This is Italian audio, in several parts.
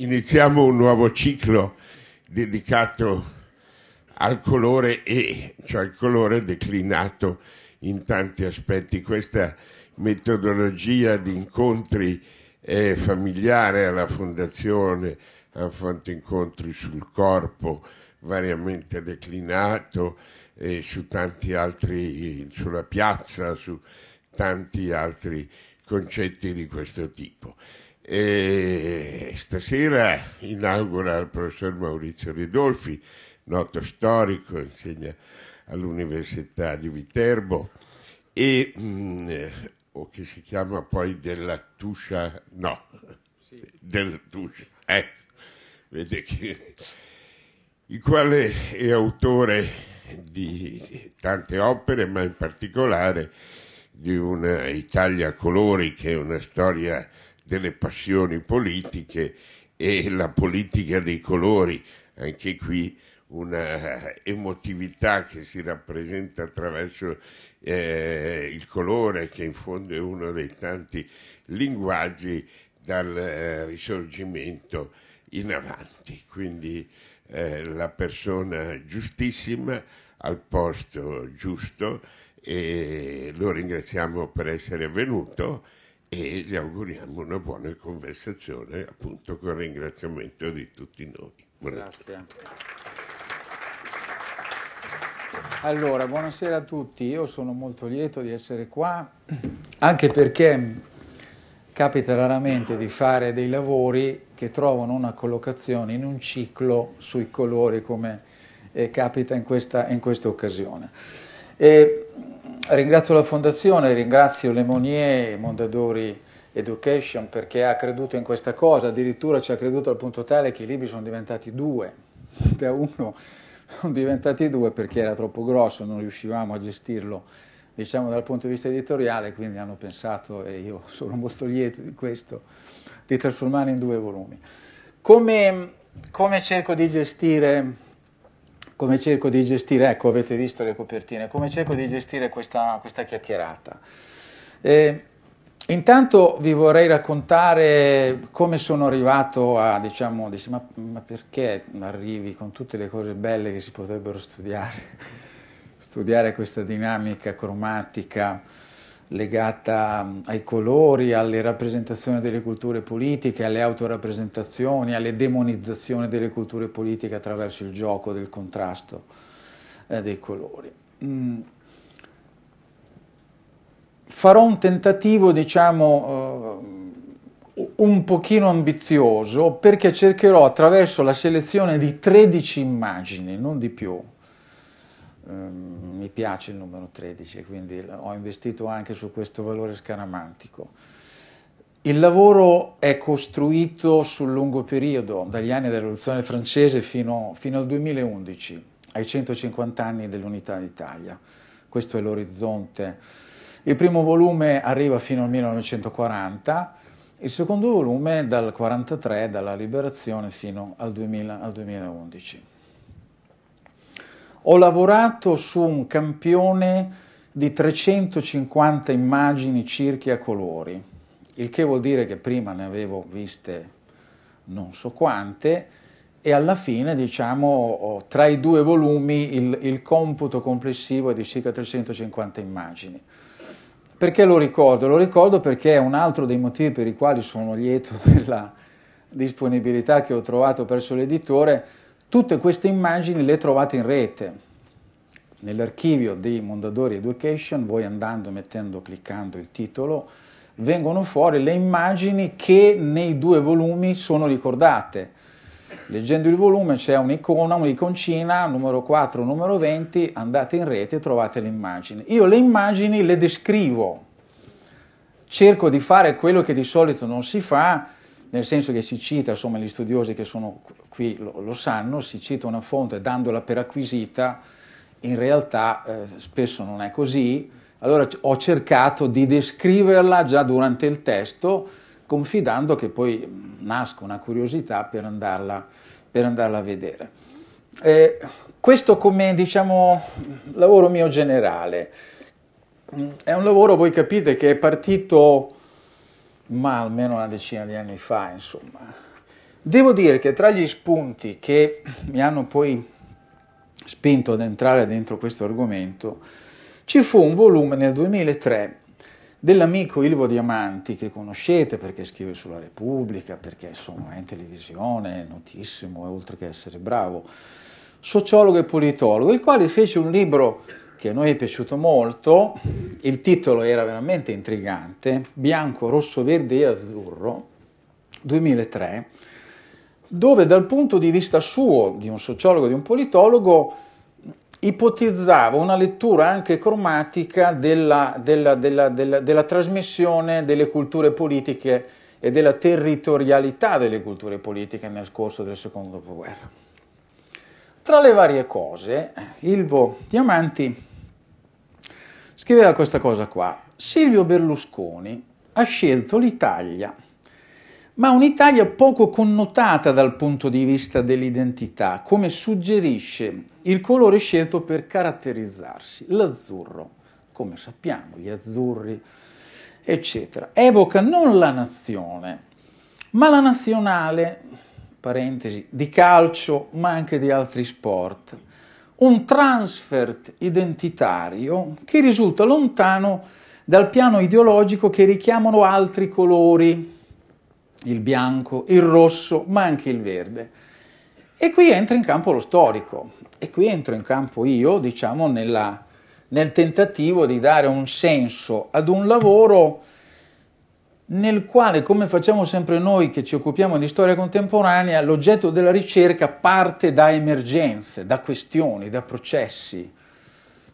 iniziamo un nuovo ciclo dedicato al colore E, cioè il colore declinato in tanti aspetti. Questa metodologia di incontri è eh, familiare alla Fondazione, ha fatto incontri sul corpo variamente declinato e eh, su tanti altri, sulla piazza, su tanti altri concetti di questo tipo. E stasera inaugura il professor Maurizio Ridolfi, noto storico, insegna all'Università di Viterbo e mh, mm, o che si chiama poi della Tuscia, no, sì. della Tuscia, ecco, vede che, il quale è autore di tante opere, ma in particolare di una Italia a colori che è una storia delle passioni politiche e la politica dei colori, anche qui una eh, emotività che si rappresenta attraverso eh, il colore che in fondo è uno dei tanti linguaggi dal eh, risorgimento in avanti quindi eh, la persona giustissima al posto giusto e lo ringraziamo per essere venuto e gli auguriamo una buona conversazione appunto con il ringraziamento di tutti noi. Grazie. Allora, buonasera a tutti, io sono molto lieto di essere qua, anche perché capita raramente di fare dei lavori che trovano una collocazione in un ciclo sui colori come eh, capita in questa, in questa occasione. E, Ringrazio la Fondazione, ringrazio Lemonnier e Mondadori Education perché ha creduto in questa cosa, addirittura ci ha creduto al punto tale che i libri sono diventati due, da uno sono diventati due perché era troppo grosso, non riuscivamo a gestirlo diciamo dal punto di vista editoriale, quindi hanno pensato, e io sono molto lieto di questo, di trasformare in due volumi. Come, come cerco di gestire come cerco di gestire, ecco avete visto le copertine, come cerco di gestire questa, questa chiacchierata. Eh, intanto vi vorrei raccontare come sono arrivato a, diciamo, dici, ma, ma perché arrivi con tutte le cose belle che si potrebbero studiare, studiare questa dinamica cromatica, legata mm, ai colori, alle rappresentazioni delle culture politiche, alle autorappresentazioni, alle demonizzazioni delle culture politiche attraverso il gioco del contrasto eh, dei colori. Mm. Farò un tentativo, diciamo, uh, un pochino ambizioso perché cercherò attraverso la selezione di 13 immagini, non di più, Ehm, mi piace il numero 13, quindi ho investito anche su questo valore scaramantico. Il lavoro è costruito sul lungo periodo, dagli anni della rivoluzione francese fino, fino al 2011, ai 150 anni dell'unità d'Italia. Questo è l'orizzonte. Il primo volume arriva fino al 1940, il secondo volume dal 1943, dalla liberazione, fino al, 2000, al 2011 ho lavorato su un campione di 350 immagini circa a colori, il che vuol dire che prima ne avevo viste non so quante e alla fine diciamo tra i due volumi il, il computo complessivo è di circa 350 immagini. Perché lo ricordo? Lo ricordo perché è un altro dei motivi per i quali sono lieto della disponibilità che ho trovato presso l'editore, Tutte queste immagini le trovate in rete, nell'archivio di Mondadori Education, voi andando, mettendo, cliccando il titolo, vengono fuori le immagini che nei due volumi sono ricordate. Leggendo il volume c'è un'icona, un'iconcina, numero 4, numero 20, andate in rete e trovate le immagini. Io le immagini le descrivo, cerco di fare quello che di solito non si fa, nel senso che si cita, insomma gli studiosi che sono qui lo, lo sanno, si cita una fonte dandola per acquisita, in realtà eh, spesso non è così, allora ho cercato di descriverla già durante il testo, confidando che poi nasca una curiosità per andarla, per andarla a vedere. Eh, questo come diciamo lavoro mio generale, è un lavoro, voi capite, che è partito ma almeno una decina di anni fa, insomma. Devo dire che tra gli spunti che mi hanno poi spinto ad entrare dentro questo argomento, ci fu un volume nel 2003 dell'amico Ilvo Diamanti, che conoscete perché scrive sulla Repubblica, perché insomma è in televisione, è notissimo, oltre che essere bravo, sociologo e politologo, il quale fece un libro che a noi è piaciuto molto, il titolo era veramente intrigante, Bianco, Rosso, Verde e Azzurro, 2003, dove dal punto di vista suo, di un sociologo, di un politologo, ipotizzava una lettura anche cromatica della, della, della, della trasmissione delle culture politiche e della territorialità delle culture politiche nel corso del secondo dopoguerra. Tra le varie cose, eh, Ilvo Diamanti scriveva questa cosa qua. Silvio Berlusconi ha scelto l'Italia, ma un'Italia poco connotata dal punto di vista dell'identità, come suggerisce il colore scelto per caratterizzarsi, l'azzurro, come sappiamo, gli azzurri, eccetera. Evoca non la nazione, ma la nazionale, parentesi, di calcio, ma anche di altri sport un transfert identitario che risulta lontano dal piano ideologico che richiamano altri colori, il bianco, il rosso, ma anche il verde. E qui entra in campo lo storico, e qui entro in campo io, diciamo, nella, nel tentativo di dare un senso ad un lavoro nel quale, come facciamo sempre noi che ci occupiamo di storia contemporanea, l'oggetto della ricerca parte da emergenze, da questioni, da processi,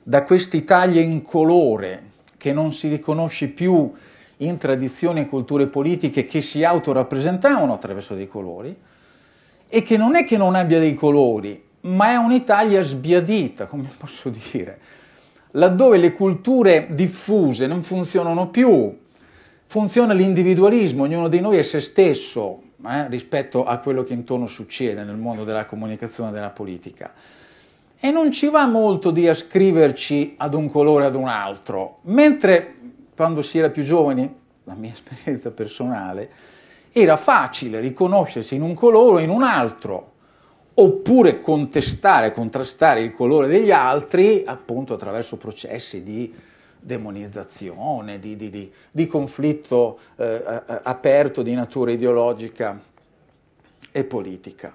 da quest'Italia incolore che non si riconosce più in tradizioni e culture politiche che si autorappresentavano attraverso dei colori e che non è che non abbia dei colori, ma è un'Italia sbiadita, come posso dire, laddove le culture diffuse non funzionano più, funziona l'individualismo, ognuno di noi è se stesso eh, rispetto a quello che intorno succede nel mondo della comunicazione e della politica. E non ci va molto di ascriverci ad un colore o ad un altro, mentre quando si era più giovani, la mia esperienza personale, era facile riconoscersi in un colore o in un altro, oppure contestare, contrastare il colore degli altri appunto attraverso processi di demonizzazione, di, di, di, di conflitto eh, aperto di natura ideologica e politica.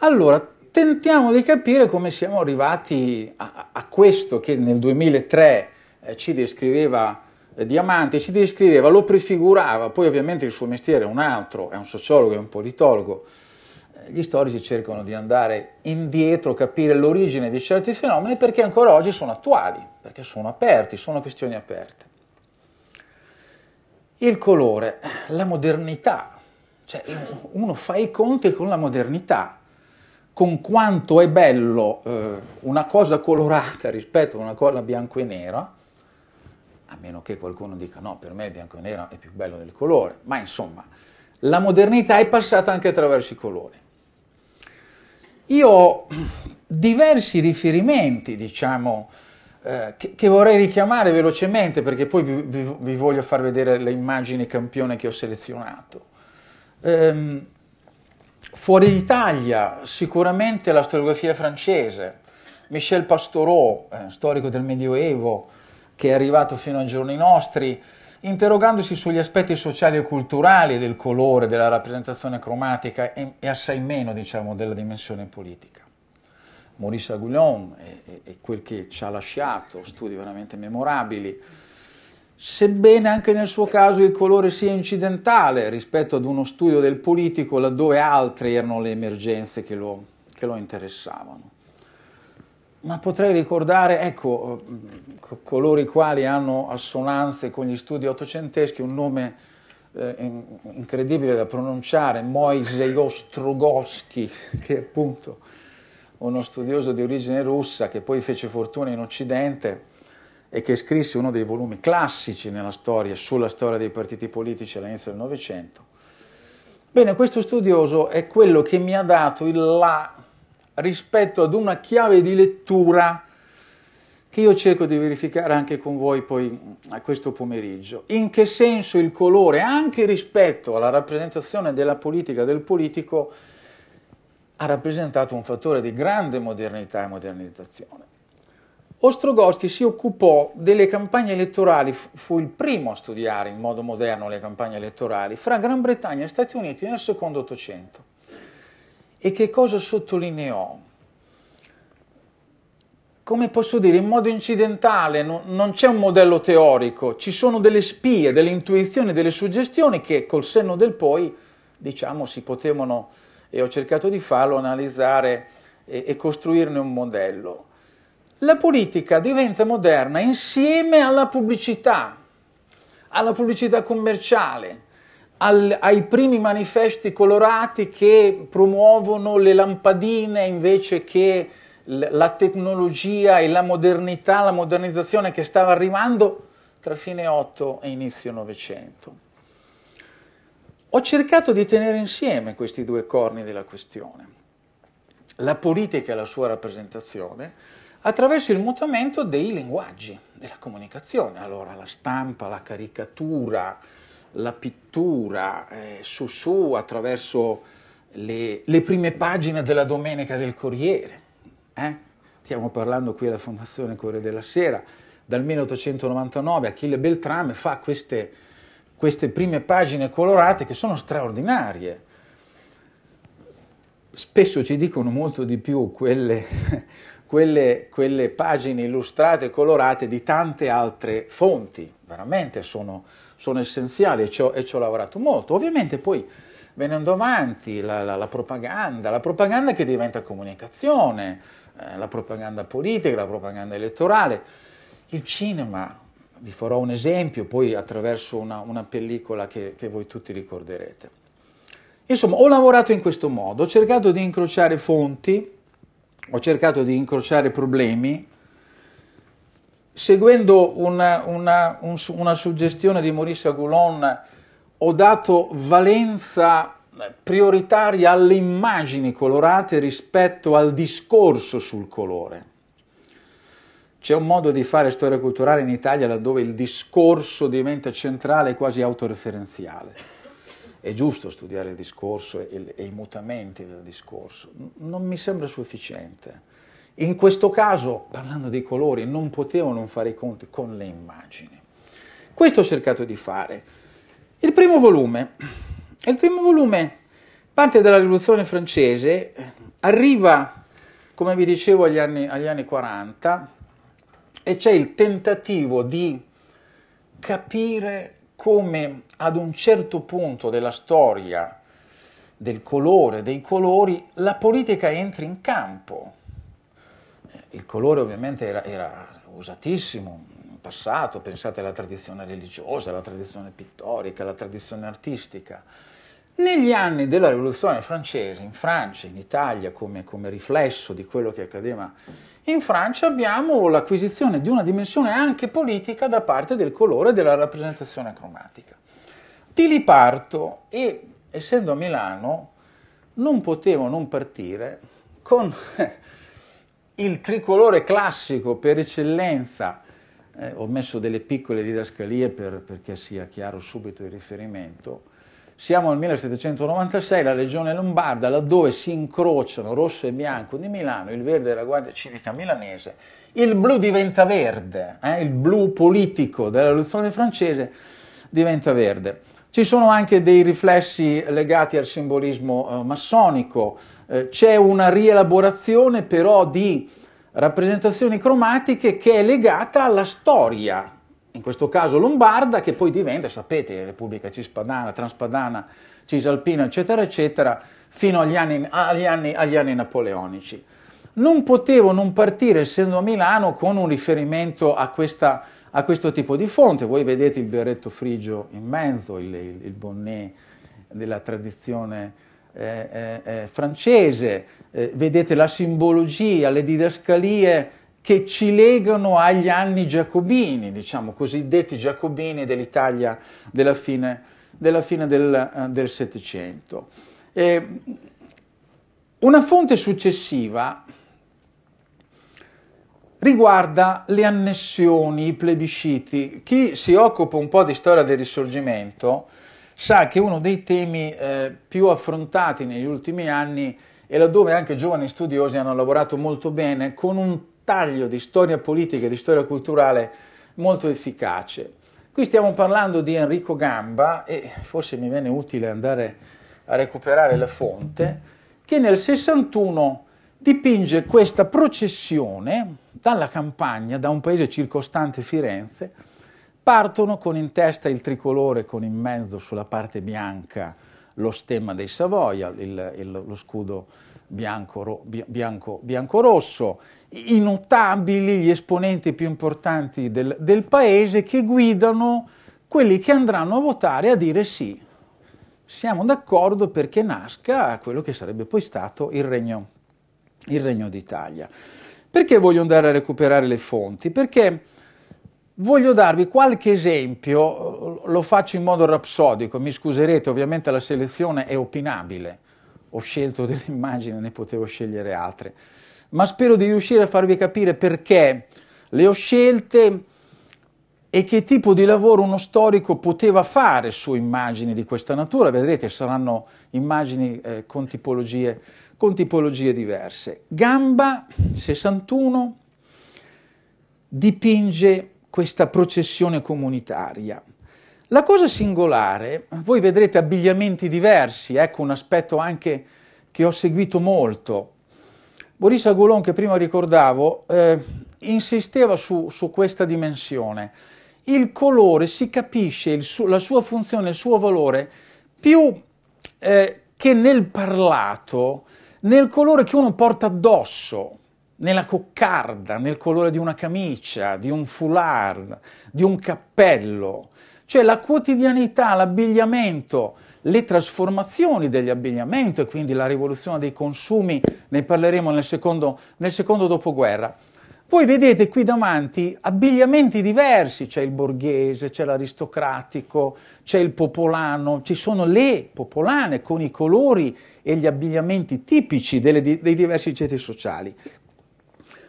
Allora, tentiamo di capire come siamo arrivati a, a questo che nel 2003 eh, ci descriveva eh, Diamante, ci descriveva, lo prefigurava, poi ovviamente il suo mestiere è un altro, è un sociologo, è un politologo, eh, gli storici cercano di andare indietro, capire l'origine di certi fenomeni perché ancora oggi sono attuali perché sono aperti, sono questioni aperte. Il colore, la modernità, cioè uno fa i conti con la modernità, con quanto è bello eh, una cosa colorata rispetto a una cosa bianco e nero, a meno che qualcuno dica no, per me il bianco e nero è più bello del colore, ma insomma, la modernità è passata anche attraverso i colori. Io ho diversi riferimenti, diciamo, eh, che, che, vorrei richiamare velocemente perché poi vi, vi, vi, voglio far vedere le immagini campione che ho selezionato. Ehm, fuori d'Italia sicuramente la storiografia francese, Michel Pastoreau, eh, storico del Medioevo, che è arrivato fino ai giorni nostri, interrogandosi sugli aspetti sociali e culturali del colore, della rappresentazione cromatica e, e assai meno diciamo, della dimensione politica. Maurice Aguillon e, e, quel che ci ha lasciato, studi veramente memorabili, sebbene anche nel suo caso il colore sia incidentale rispetto ad uno studio del politico laddove altre erano le emergenze che lo, che lo interessavano. Ma potrei ricordare, ecco, mm, coloro i quali hanno assonanze con gli studi ottocenteschi, un nome eh, incredibile da pronunciare, Moisei Ostrogowski, che appunto uno studioso di origine russa che poi fece fortuna in Occidente e che scrisse uno dei volumi classici nella storia, sulla storia dei partiti politici all'inizio del Novecento. Bene, questo studioso è quello che mi ha dato il là rispetto ad una chiave di lettura che io cerco di verificare anche con voi poi mm, a questo pomeriggio. In che senso il colore, anche rispetto alla rappresentazione della politica, del politico, ha rappresentato un fattore di grande modernità e modernizzazione. Ostrogorski si occupò delle campagne elettorali, fu il primo a studiare in modo moderno le campagne elettorali fra Gran Bretagna e Stati Uniti nel secondo Ottocento. E che cosa sottolineò? Come posso dire, in modo incidentale, no, non c'è un modello teorico, ci sono delle spie, delle intuizioni, delle suggestioni che col senno del poi, diciamo, si potevano e ho cercato di farlo analizzare e, e costruirne un modello. La politica diventa moderna insieme alla pubblicità, alla pubblicità commerciale, al, ai primi manifesti colorati che promuovono le lampadine invece che la tecnologia e la modernità, la modernizzazione che stava arrivando tra fine 8 e inizio 900. Ho cercato di tenere insieme questi due corni della questione, la politica e la sua rappresentazione, attraverso il mutamento dei linguaggi della comunicazione, allora la stampa, la caricatura, la pittura, eh, su su attraverso le, le, prime pagine della domenica del Corriere. Eh? Stiamo parlando qui alla Fondazione Corriere della Sera, dal 1899 Achille Beltrame fa queste queste prime pagine colorate che sono straordinarie. Spesso ci dicono molto di più quelle, quelle, quelle pagine illustrate e colorate di tante altre fonti, veramente sono, sono essenziali e ci, ho, e ci, ho, lavorato molto. Ovviamente poi venendo avanti la, la, la propaganda, la propaganda che diventa comunicazione, eh, la propaganda politica, la propaganda elettorale, il cinema, vi farò un esempio, poi attraverso una, una pellicola che, che voi tutti ricorderete. Insomma, ho lavorato in questo modo, ho cercato di incrociare fonti, ho cercato di incrociare problemi, seguendo una, una, un, una suggestione di Maurice Agoulon, ho dato valenza eh, prioritaria alle immagini colorate rispetto al discorso sul colore. C'è un modo di fare storia culturale in Italia laddove il discorso diventa centrale e quasi autoreferenziale. È giusto studiare il discorso e, e i mutamenti del discorso, non mi sembra sufficiente. In questo caso, parlando di colori, non potevo non fare i conti con le immagini. Questo ho cercato di fare. Il primo volume, il primo volume parte dalla rivoluzione francese, arriva, come vi dicevo, agli anni, agli anni 40, e c'è il tentativo di capire come ad un certo punto della storia, del colore, dei colori, la politica entri in campo. Il colore ovviamente era, era usatissimo in passato, pensate alla tradizione religiosa, alla tradizione pittorica, alla tradizione artistica. Negli anni della rivoluzione francese, in Francia, in Italia, come, come riflesso di quello che accadeva in Francia, abbiamo l'acquisizione di una dimensione anche politica da parte del colore e della rappresentazione cromatica. Di lì parto e, essendo a Milano, non potevo non partire con il tricolore classico per eccellenza. Eh, ho messo delle piccole didascalie per, perché sia chiaro subito il riferimento siamo al 1796, la regione lombarda, laddove si incrociano rosso e bianco di Milano, il verde della Guardia Civica milanese, il blu diventa verde, eh? il blu politico della rivoluzione francese diventa verde. Ci sono anche dei riflessi legati al simbolismo eh, massonico, eh, c'è una rielaborazione però di rappresentazioni cromatiche che è legata alla storia in questo caso lombarda, che poi diventa, sapete, Repubblica Cispadana, Transpadana, Cisalpina, eccetera, eccetera, fino agli anni, agli, anni, agli anni, napoleonici. Non potevo non partire, essendo a Milano, con un riferimento a, questa, a questo tipo di fonte. Voi vedete il berretto frigio in mezzo, il, il bonnet della tradizione eh, eh, eh, francese, eh, vedete la simbologia, le didascalie che ci legano agli anni giacobini, diciamo cosiddetti giacobini dell'Italia della fine, della fine del eh, Settecento. Eh, una fonte successiva riguarda le annessioni, i plebisciti. Chi si occupa un po' di storia del risorgimento sa che uno dei temi eh, più affrontati negli ultimi anni e laddove anche giovani studiosi hanno lavorato molto bene con un taglio di storia politica e di storia culturale molto efficace. Qui stiamo parlando di Enrico Gamba e forse mi viene utile andare a recuperare la fonte, che nel 61 dipinge questa processione dalla campagna, da un paese circostante Firenze, partono con in testa il tricolore con in mezzo sulla parte bianca lo stemma dei Savoia, il, il, lo scudo bianco-rosso, bianco, bianco i notabili, gli esponenti più importanti del, del paese che guidano quelli che andranno a votare a dire sì, siamo d'accordo perché nasca quello che sarebbe poi stato il Regno, il regno d'Italia. Perché voglio andare a recuperare le fonti? Perché voglio darvi qualche esempio, lo faccio in modo rapsodico, mi scuserete, ovviamente la selezione è opinabile, ho scelto delle immagini, ne potevo scegliere altre ma spero di riuscire a farvi capire perché le ho scelte e che tipo di lavoro uno storico poteva fare su immagini di questa natura. Vedrete, saranno immagini eh, con, tipologie, con tipologie diverse. Gamba 61 dipinge questa processione comunitaria. La cosa singolare, voi vedrete abbigliamenti diversi, ecco un aspetto anche che ho seguito molto, Boris Agulon, che prima ricordavo, eh, insisteva su, su, questa dimensione. Il colore si capisce, su, la sua funzione, il suo valore, più eh, che nel parlato, nel colore che uno porta addosso, nella coccarda, nel colore di una camicia, di un foulard, di un cappello. Cioè la quotidianità, l'abbigliamento le trasformazioni degli abbigliamento e quindi la rivoluzione dei consumi, ne parleremo nel secondo, nel secondo dopoguerra. Voi vedete qui davanti abbigliamenti diversi, c'è il borghese, c'è l'aristocratico, c'è il popolano, ci sono le popolane con i colori e gli abbigliamenti tipici delle, dei diversi ceti sociali.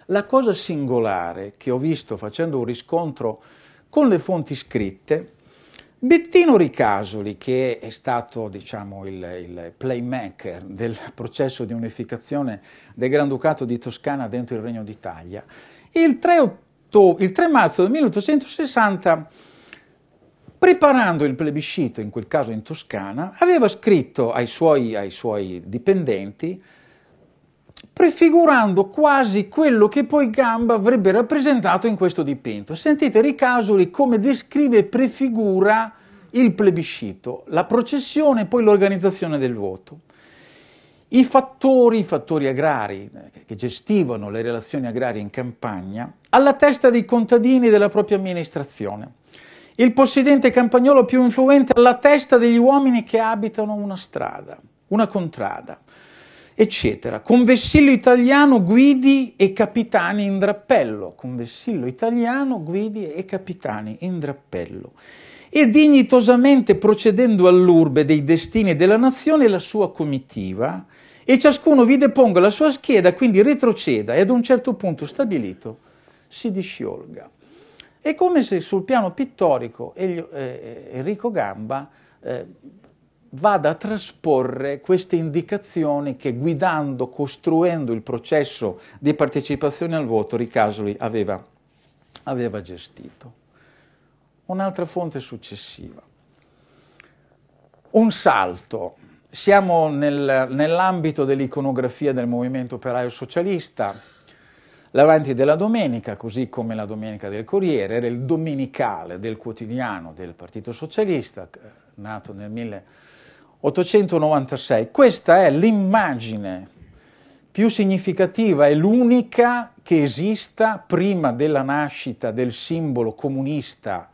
La cosa singolare che ho visto facendo un riscontro con le fonti scritte Bettino Ricasoli, che è stato diciamo, il, il, playmaker del processo di unificazione del Granducato di Toscana dentro il Regno d'Italia, il, il 3, marzo del 1860, preparando il plebiscito, in quel caso in Toscana, aveva scritto ai suoi, ai suoi dipendenti prefigurando quasi quello che poi Gamba avrebbe rappresentato in questo dipinto. Sentite Ricasoli come descrive e prefigura il plebiscito, la processione e poi l'organizzazione del voto. I fattori, i fattori agrari eh, che gestivano le relazioni agrarie in campagna, alla testa dei contadini e della propria amministrazione. Il possidente campagnolo più influente alla testa degli uomini che abitano una strada, una contrada eccetera. Con vessillo italiano guidi e capitani in drappello, con vessillo italiano guidi e capitani in drappello. E dignitosamente procedendo all'urbe dei destini della nazione la sua comitiva, e ciascuno vi deponga la sua scheda, quindi retroceda e ad un certo punto stabilito si disciolga. È come se sul piano pittorico eh, Enrico Gamba eh, vada a trasporre queste indicazioni che guidando, costruendo il processo di partecipazione al voto Ricasoli aveva, aveva gestito. Un'altra fonte successiva. Un salto. Siamo nel, nell'ambito dell'iconografia del movimento operaio socialista, L'avanti della domenica, così come la domenica del Corriere, era il domenicale del quotidiano del Partito Socialista, eh, nato nel 1900. 896. Questa è l'immagine più significativa e l'unica che esista prima della nascita del simbolo comunista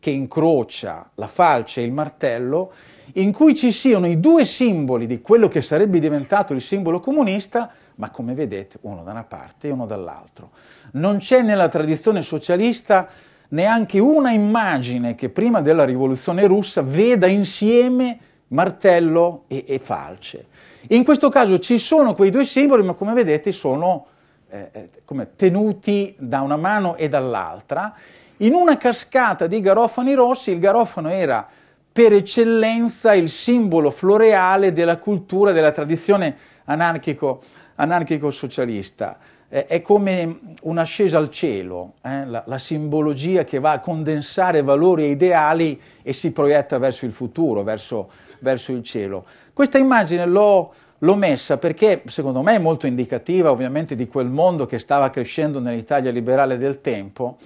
che incrocia la falce e il martello, in cui ci siano i due simboli di quello che sarebbe diventato il simbolo comunista, ma come vedete uno da una parte e uno dall'altro. Non c'è nella tradizione socialista neanche una immagine che prima della rivoluzione russa veda insieme martello e, e falce. In questo caso ci sono quei due simboli, ma come vedete sono eh, eh come tenuti da una mano e dall'altra. In una cascata di garofani rossi, il garofano era per eccellenza il simbolo floreale della cultura, della tradizione anarchico, anarchico-socialista. Eh, è come un'ascesa al cielo, eh? la, la, simbologia che va a condensare valori e ideali e si proietta verso il futuro, verso verso il cielo. Questa immagine l'ho, l'ho messa perché secondo me è molto indicativa ovviamente di quel mondo che stava crescendo nell'Italia liberale del tempo,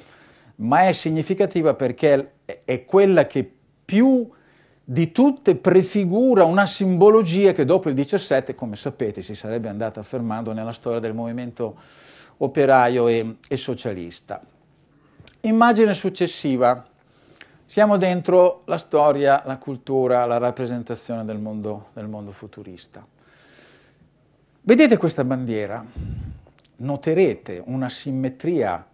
ma è significativa perché è quella che più di tutte prefigura una simbologia che dopo il 17, come sapete, si sarebbe andata affermando nella storia del movimento operaio e, e socialista. Immagine successiva. Siamo dentro la storia, la cultura, la rappresentazione del mondo, del mondo futurista. Vedete questa bandiera? Noterete una simmetria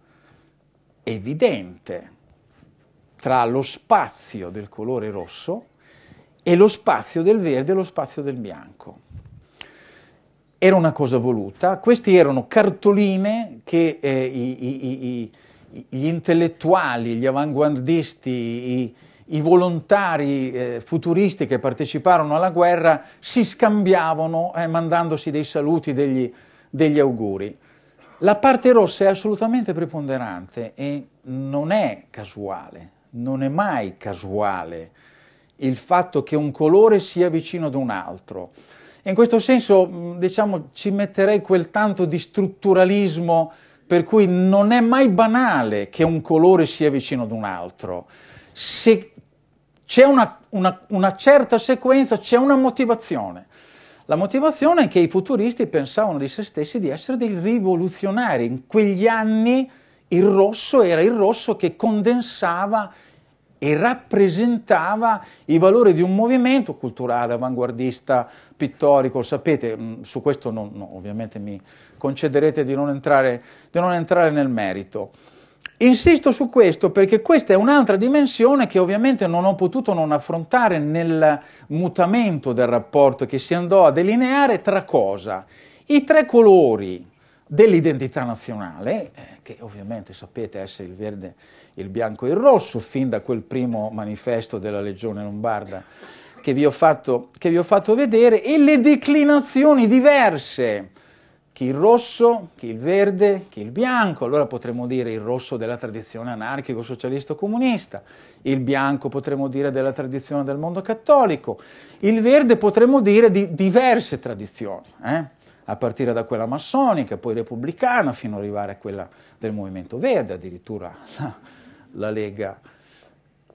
evidente tra lo spazio del colore rosso e lo spazio del verde e lo spazio del bianco. Era una cosa voluta, queste erano cartoline che eh, i, i, i gli intellettuali, gli avanguardisti, i, i volontari eh, futuristi che parteciparono alla guerra si scambiavano eh, mandandosi dei saluti, degli, degli, auguri. La parte rossa è assolutamente preponderante e non è casuale, non è mai casuale il fatto che un colore sia vicino ad un altro. in questo senso, diciamo, ci metterei quel tanto di strutturalismo per cui non è mai banale che un colore sia vicino ad un altro. Se c'è una, una, una certa sequenza, c'è una motivazione. La motivazione è che i futuristi pensavano di se stessi di essere dei rivoluzionari. In quegli anni il rosso era il rosso che condensava e rappresentava i valori di un movimento culturale, avanguardista, pittorico. Sapete, mm, su questo non, no, ovviamente mi, concederete di non entrare, di non entrare nel merito. Insisto su questo perché questa è un'altra dimensione che ovviamente non ho potuto non affrontare nel mutamento del rapporto che si andò a delineare tra cosa? I tre colori dell'identità nazionale, eh, che ovviamente sapete essere il verde, il bianco e il rosso, fin da quel primo manifesto della Legione Lombarda che vi ho fatto, vi ho fatto vedere, e le declinazioni diverse che il rosso, che il verde, che il bianco, allora potremmo dire il rosso della tradizione anarchico, socialista, comunista, il bianco potremmo dire della tradizione del mondo cattolico, il verde potremmo dire di diverse tradizioni, eh? a partire da quella massonica, poi repubblicana, fino ad arrivare a quella del movimento verde, addirittura la, la, Lega,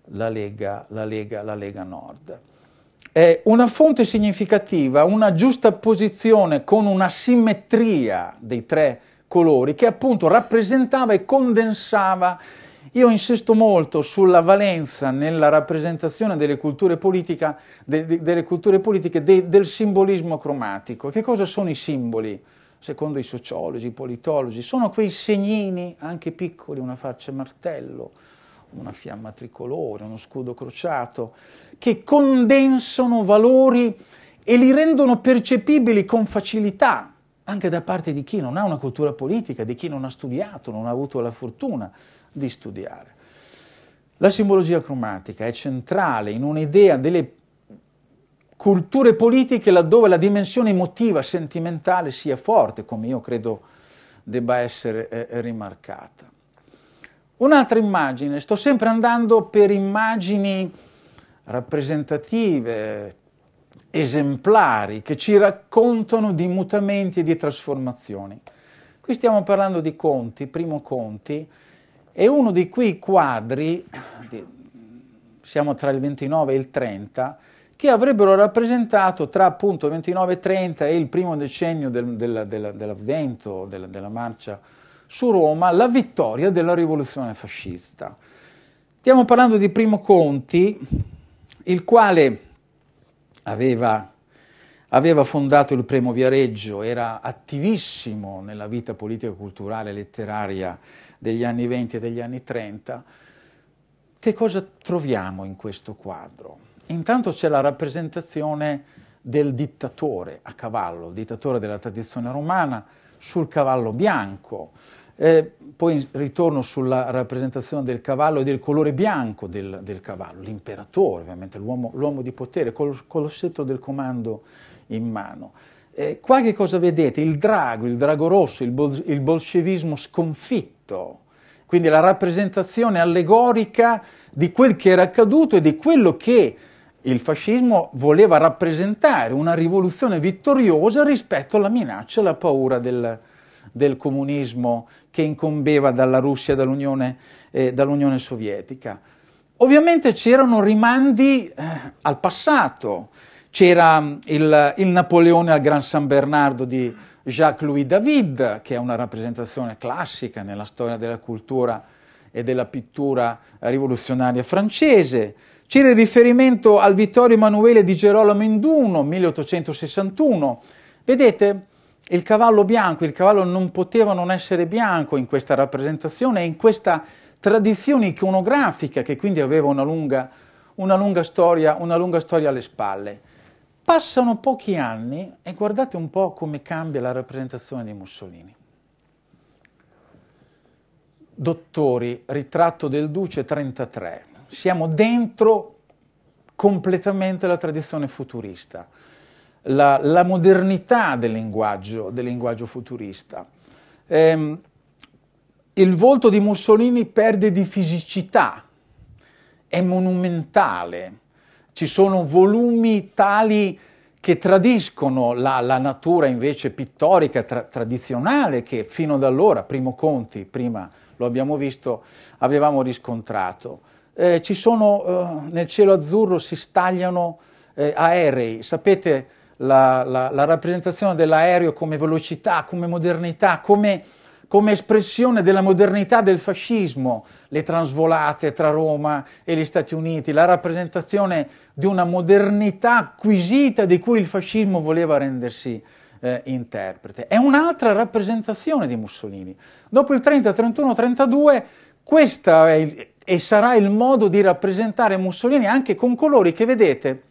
la, Lega, la Lega, Lega Nord. Eh, una fonte significativa, una giusta posizione con una simmetria dei tre colori che appunto rappresentava e condensava io insisto molto sulla valenza nella rappresentazione delle culture, politica, de, de, delle culture politiche de, del simbolismo cromatico. Che cosa sono i simboli? Secondo i sociologi, i politologi, sono quei segnini, anche piccoli, una faccia martello, una fiamma tricolore, uno scudo crociato, che condensano valori e li rendono percepibili con facilità, anche da parte di chi non ha una cultura politica, di chi non ha studiato, non ha avuto la fortuna di studiare. La simbologia cromatica è centrale in un'idea delle culture politiche laddove la dimensione emotiva, sentimentale sia forte, come io credo debba essere eh, rimarcata. Un'altra immagine, sto sempre andando per immagini rappresentative, esemplari, che ci raccontano di mutamenti e di trasformazioni. Qui stiamo parlando di Conti, primo Conti, e uno di quei quadri, siamo tra il 29 e il 30, che avrebbero rappresentato tra appunto 29 e 30 e il primo decennio del, della, della, dell'avvento, della, della marcia su Roma la vittoria della rivoluzione fascista. Stiamo parlando di Primo Conti, il quale aveva, aveva fondato il Primo Viareggio, era attivissimo nella vita politica, culturale e letteraria degli anni 20 e degli anni 30. Che cosa troviamo in questo quadro? Intanto c'è la rappresentazione del dittatore a cavallo, dittatore della tradizione romana, sul cavallo bianco, eh, poi ritorno sulla rappresentazione del cavallo e del colore bianco del, del cavallo, l'imperatore ovviamente, l'uomo, l'uomo, di potere, col, con lo scettro del comando in mano. Eh, qua che cosa vedete? Il drago, il drago rosso, il, bol, il bolscevismo sconfitto, quindi la rappresentazione allegorica di quel che era accaduto e di quello che il fascismo voleva rappresentare, una rivoluzione vittoriosa rispetto alla minaccia e alla paura del del comunismo che incombeva dalla Russia, dall'Unione, eh, dall'Unione Sovietica. Ovviamente c'erano rimandi eh, al passato, c'era mm, il, il, Napoleone al Gran San Bernardo di Jacques-Louis David, che è una rappresentazione classica nella storia della cultura e della pittura rivoluzionaria francese. C'era il riferimento al Vittorio Emanuele di Gerolamo Induno, 1861. Vedete, il cavallo bianco, il cavallo non poteva non essere bianco in questa rappresentazione e in questa tradizione iconografica che quindi aveva una lunga, una lunga, storia, una lunga storia alle spalle. Passano pochi anni e guardate un po' come cambia la rappresentazione di Mussolini. Dottori, ritratto del Duce 33. Siamo dentro completamente la tradizione futurista la, la modernità del linguaggio, del linguaggio futurista. Eh, il volto di Mussolini perde di fisicità, è monumentale, ci sono volumi tali che tradiscono la, la natura invece pittorica tra, tradizionale che fino ad allora, primo Conti, prima lo abbiamo visto, avevamo riscontrato. Eh, ci sono, eh, nel cielo azzurro si stagliano eh, aerei, sapete la, la, la rappresentazione dell'aereo come velocità, come modernità, come, come espressione della modernità del fascismo, le transvolate tra Roma e gli Stati Uniti, la rappresentazione di una modernità acquisita di cui il fascismo voleva rendersi eh, interprete. È un'altra rappresentazione di Mussolini. Dopo il 30, 31, 32, questo è il, e sarà il modo di rappresentare Mussolini anche con colori che vedete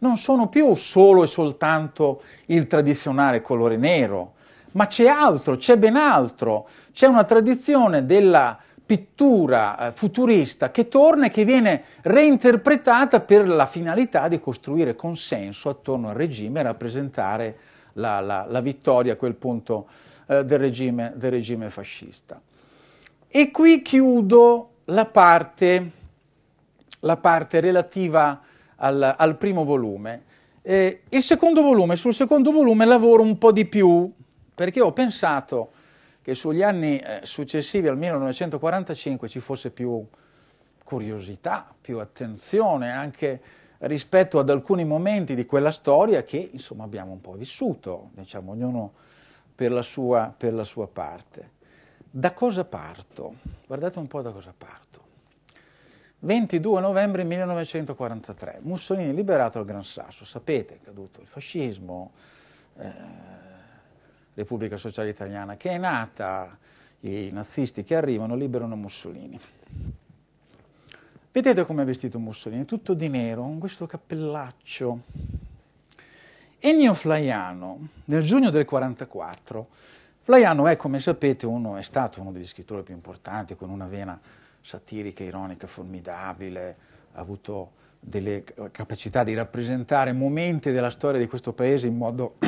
non sono più solo e soltanto il tradizionale colore nero, ma c'è altro, c'è ben altro, c'è una tradizione della pittura eh, futurista che torna e che viene reinterpretata per la finalità di costruire consenso attorno al regime e rappresentare la, la, la vittoria a quel punto eh, del, regime, del regime fascista. E qui chiudo la parte, la parte relativa al, al primo volume. Eh, il secondo volume, sul secondo volume lavoro un po' di più, perché ho pensato che sugli anni eh, successivi al 1945 ci fosse più curiosità, più attenzione anche rispetto ad alcuni momenti di quella storia che insomma abbiamo un po' vissuto, diciamo ognuno per la sua, per la sua parte. Da cosa parto? Guardate un po' da cosa parto. 22 novembre 1943, Mussolini liberato al Gran Sasso, sapete, è caduto il fascismo, eh, Repubblica Sociale Italiana che è nata, i nazisti che arrivano liberano Mussolini. Vedete come è vestito Mussolini, tutto di nero, con questo cappellaccio. Ennio Flaiano, nel giugno del 1944, Flaiano è, come sapete, uno, è stato uno degli scrittori più importanti, con una vena satirica, ironica, formidabile, ha avuto delle capacità di rappresentare momenti della storia di questo paese in modo,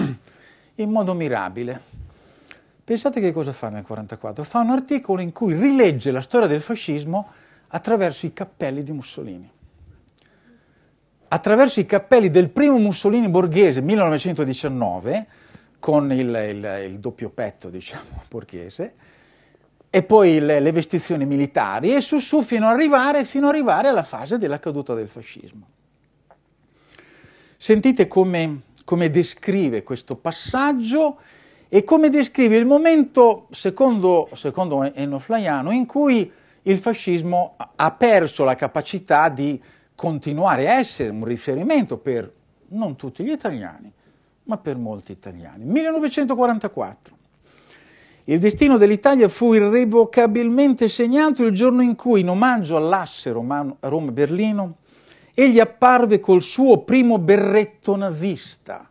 in modo mirabile. Pensate che cosa fa nel 1944? Fa un articolo in cui rilegge la storia del fascismo attraverso i cappelli di Mussolini. Attraverso i cappelli del primo Mussolini borghese 1919, con il, il, il doppio petto, diciamo, borghese, e poi le, le, vestizioni militari e su su fino ad arrivare, fino arrivare alla fase della caduta del fascismo. Sentite come, come descrive questo passaggio e come descrive il momento, secondo, secondo Flaiano, in cui il fascismo ha perso la capacità di continuare a essere un riferimento per non tutti gli italiani, ma per molti italiani. 1944. Il destino dell'Italia fu irrevocabilmente segnato il giorno in cui, in omaggio all'asse Roma-Berlino, egli apparve col suo primo berretto nazista.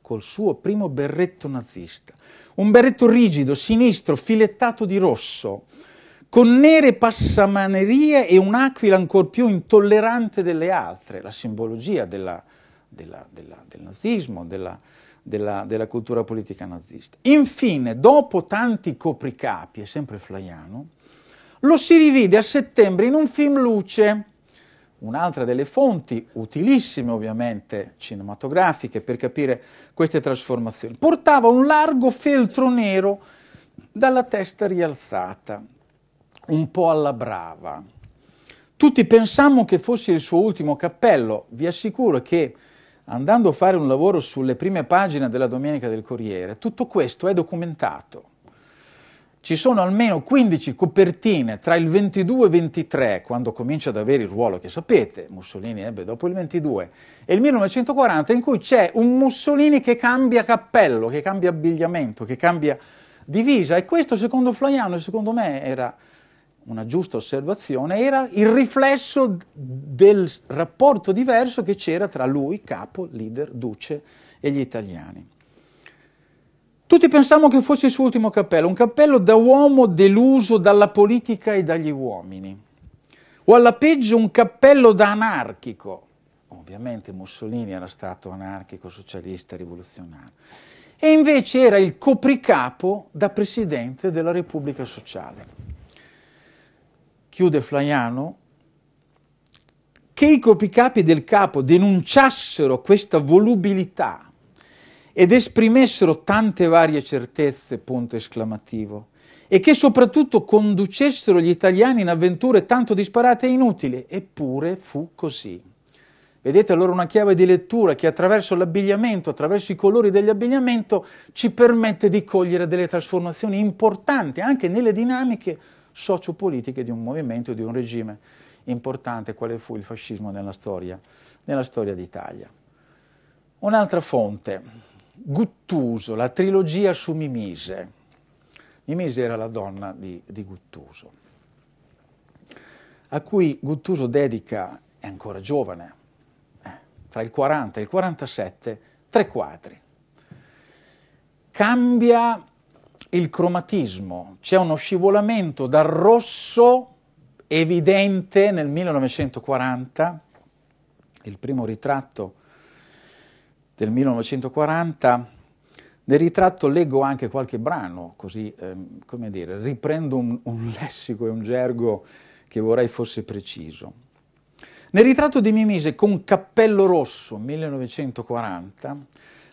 Col suo primo berretto nazista. Un berretto rigido, sinistro, filettato di rosso, con nere passamanerie e un'aquila ancor più intollerante delle altre, la simbologia della, della, della, del nazismo, della, della, della cultura politica nazista. Infine, dopo tanti copricapi, è sempre Flaiano, lo si rivide a settembre in un film Luce, un'altra delle fonti utilissime ovviamente cinematografiche per capire queste trasformazioni. Portava un largo feltro nero dalla testa rialzata, un po' alla brava. Tutti pensammo che fosse il suo ultimo cappello, vi assicuro che andando a fare un lavoro sulle prime pagine della Domenica del Corriere, tutto questo è documentato. Ci sono almeno 15 copertine tra il 22 e il 23, quando comincia ad avere il ruolo che sapete, Mussolini ebbe dopo il 22, e il 1940, in cui c'è un Mussolini che cambia cappello, che cambia abbigliamento, che cambia divisa, e questo secondo Flaiano, secondo me, era una giusta osservazione, era il riflesso del rapporto diverso che c'era tra lui, capo, leader, duce e gli italiani. Tutti pensavamo che fosse il suo ultimo cappello, un cappello da uomo deluso dalla politica e dagli uomini, o alla peggio un cappello da anarchico. Ovviamente Mussolini era stato anarchico, socialista, rivoluzionario. E invece era il copricapo da presidente della Repubblica Sociale chiude Flaiano, che i copicapi del capo denunciassero questa volubilità ed esprimessero tante varie certezze, punto esclamativo, e che soprattutto conducessero gli italiani in avventure tanto disparate e inutili, eppure fu così. Vedete allora una chiave di lettura che attraverso l'abbigliamento, attraverso i colori dell'abbigliamento, ci permette di cogliere delle trasformazioni importanti anche nelle dinamiche sociopolitiche di un movimento, di un regime importante quale fu il fascismo nella storia, storia d'Italia. Un'altra fonte, Guttuso, la trilogia su Mimise. Mimise era la donna di, di Guttuso, a cui Guttuso dedica, è ancora giovane, eh, tra il 40 e il 47, tre quadri. Cambia il cromatismo, c'è uno scivolamento dal rosso evidente nel 1940, il primo ritratto del 1940, nel ritratto leggo anche qualche brano, così eh, come dire, riprendo un, un lessico e un gergo che vorrei fosse preciso. Nel ritratto di Mimise con cappello rosso 1940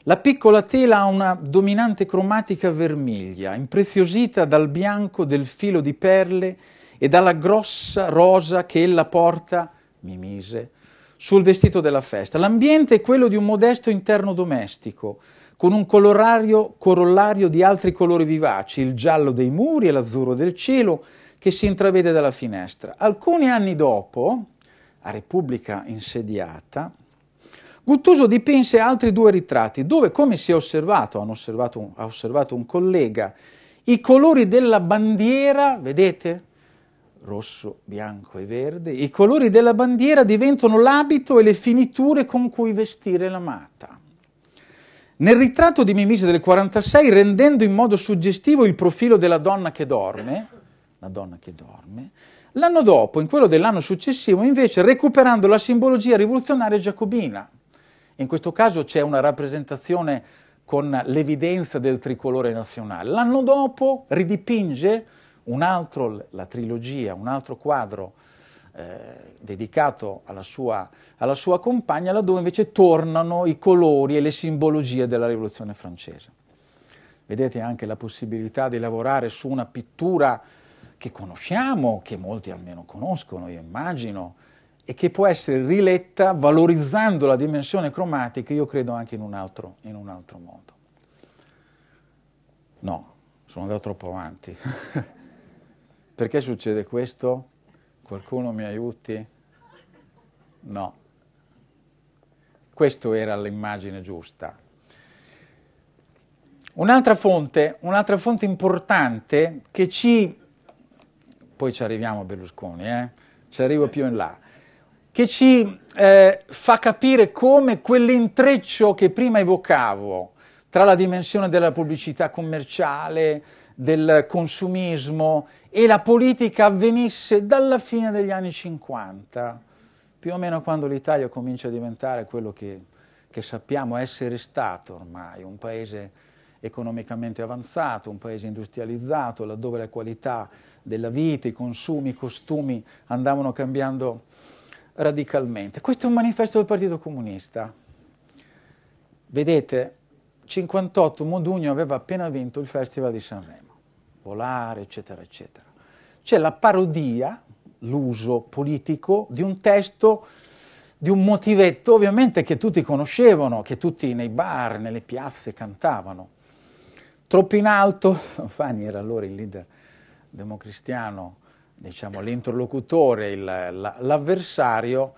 la piccola tela ha una dominante cromatica vermiglia, impreziosita dal bianco del filo di perle e dalla grossa rosa che ella porta, mi mise, sul vestito della festa. L'ambiente è quello di un modesto interno domestico, con un colorario corollario di altri colori vivaci, il giallo dei muri e l'azzurro del cielo che si intravede dalla finestra. Alcuni anni dopo, a Repubblica insediata, Guttuso dipinse altri due ritratti dove, come si è osservato, osservato ha osservato un collega, i colori della bandiera, vedete? Rosso, bianco e verde, i colori della bandiera diventano l'abito e le finiture con cui vestire l'amata. Nel ritratto di Mimisi del 46, rendendo in modo suggestivo il profilo della donna che dorme, la donna che dorme, l'anno dopo, in quello dell'anno successivo, invece, recuperando la simbologia rivoluzionaria giacobina, in questo caso c'è una rappresentazione con l'evidenza del tricolore nazionale. L'anno dopo ridipinge un altro, la trilogia, un altro quadro eh, dedicato alla sua, alla sua compagna, laddove invece tornano i colori e le simbologie della rivoluzione francese. Vedete anche la possibilità di lavorare su una pittura che conosciamo, che molti almeno conoscono, io immagino, e che può essere riletta valorizzando la dimensione cromatica, io credo anche in un altro, in un altro modo. No, sono andato troppo avanti. Perché succede questo? Qualcuno mi aiuti? No. Questa era l'immagine giusta. Un'altra fonte, un'altra fonte importante che ci... Poi ci arriviamo a Berlusconi, eh? ci arrivo più in là che ci eh, fa capire come quell'intreccio che prima evocavo tra la dimensione della pubblicità commerciale, del consumismo e la politica avvenisse dalla fine degli anni 50, più o meno quando l'Italia comincia a diventare quello che, che sappiamo essere stato ormai, un paese economicamente avanzato, un paese industrializzato, laddove la qualità della vita, i consumi, i costumi andavano cambiando radicalmente. Questo è un manifesto del Partito Comunista. Vedete, 58 Modugno aveva appena vinto il Festival di Sanremo, Volare, eccetera, eccetera. C'è la parodia, l'uso politico di un testo, di un motivetto ovviamente che tutti conoscevano, che tutti nei bar, nelle piazze cantavano. Troppo in alto, Fanni era allora il leader democristiano diciamo, l'interlocutore, l'avversario,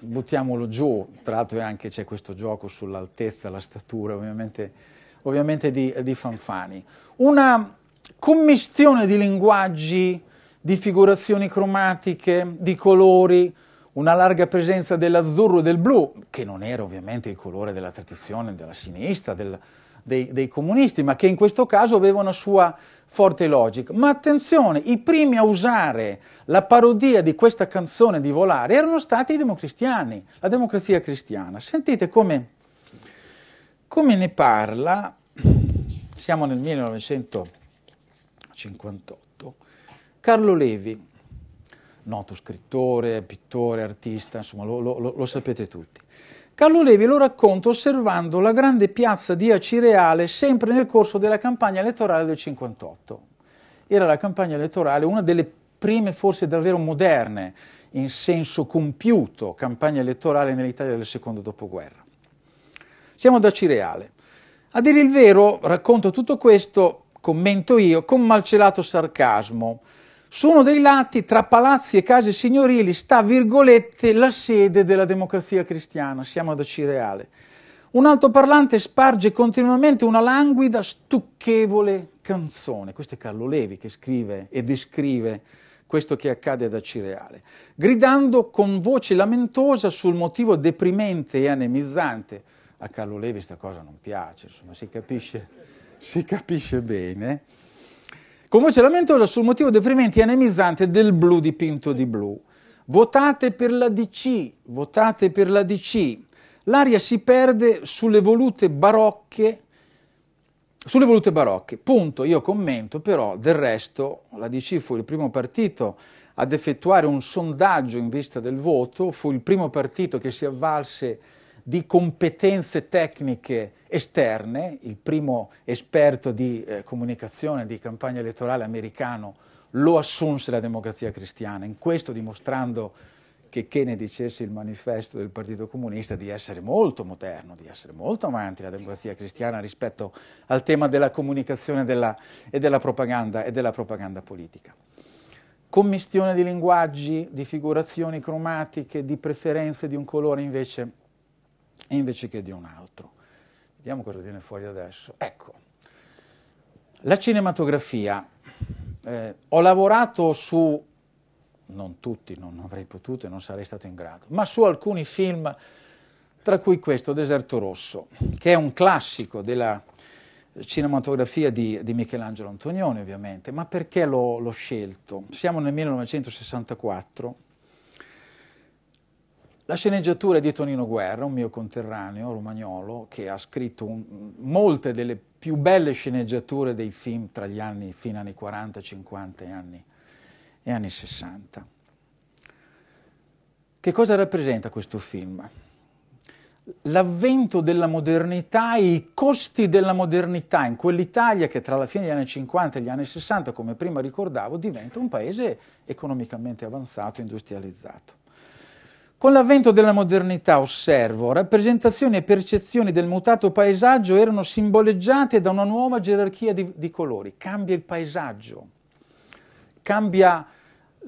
buttiamolo giù, tra l'altro anche c'è questo gioco sull'altezza, la statura, ovviamente, ovviamente di, di, Fanfani. Una commistione di linguaggi, di figurazioni cromatiche, di colori, una larga presenza dell'azzurro e del blu, che non era ovviamente il colore della tradizione della sinistra, del, dei, dei, comunisti, ma che in questo caso aveva una sua forte logica. Ma attenzione, i primi a usare la parodia di questa canzone di Volare erano stati i democristiani, la democrazia cristiana. Sentite come, come ne parla, siamo nel 1958, Carlo Levi noto scrittore, pittore, artista, insomma lo, lo, lo sapete tutti. Carlo Levi lo racconta osservando la grande piazza di Acireale sempre nel corso della campagna elettorale del 58. Era la campagna elettorale una delle prime forse davvero moderne, in senso compiuto, campagna elettorale nell'Italia del secondo dopoguerra. Siamo ad Acireale. A dire il vero, racconto tutto questo, commento io, con malcelato sarcasmo, su uno dei lati tra palazzi e case signorili, sta, virgolette, la sede della democrazia cristiana, siamo ad Acireale. Un altoparlante sparge continuamente una languida, stucchevole canzone. Questo è Carlo Levi che scrive e descrive questo che accade ad Acireale, gridando con voce lamentosa sul motivo deprimente e anemizzante. A Carlo Levi questa cosa non piace, insomma, si capisce, si capisce bene. Con voce lamentosa sul motivo deprimente e anemizzante del blu dipinto di blu. Votate per la DC, votate per la DC. L'aria si perde sulle volute barocche, sulle volute barocche. Punto, io commento, però del resto la DC fu il primo partito ad effettuare un sondaggio in vista del voto, fu il primo partito che si avvalse di competenze tecniche esterne, il primo esperto di eh, comunicazione di campagna elettorale americano lo assunse la democrazia cristiana, in questo dimostrando che Kennedy dicesse il manifesto del Partito Comunista di essere molto moderno, di essere molto avanti la democrazia cristiana rispetto al tema della comunicazione della, e, della propaganda, e della propaganda politica. Commistione di linguaggi, di figurazioni cromatiche, di preferenze di un colore invece, invece che di un altro. Vediamo cosa viene fuori adesso. Ecco, la cinematografia. Eh, ho lavorato su, non tutti, non avrei potuto e non sarei stato in grado, ma su alcuni film, tra cui questo, Deserto Rosso, che è un classico della cinematografia di, di Michelangelo Antonioni, ovviamente. Ma perché l'ho scelto? Siamo nel 1964 la sceneggiatura è di Tonino Guerra, un mio conterraneo romagnolo, che ha scritto un, molte delle più belle sceneggiature dei film tra gli anni, fino anni 40, 50 e anni, e anni 60. Che cosa rappresenta questo film? l'avvento della modernità e i costi della modernità in quell'Italia che tra la fine degli anni 50 e gli anni 60, come prima ricordavo, diventa un paese economicamente avanzato, industrializzato. Con l'avvento della modernità, osservo, rappresentazioni e percezioni del mutato paesaggio erano simboleggiate da una nuova gerarchia di, di colori. Cambia il paesaggio, cambia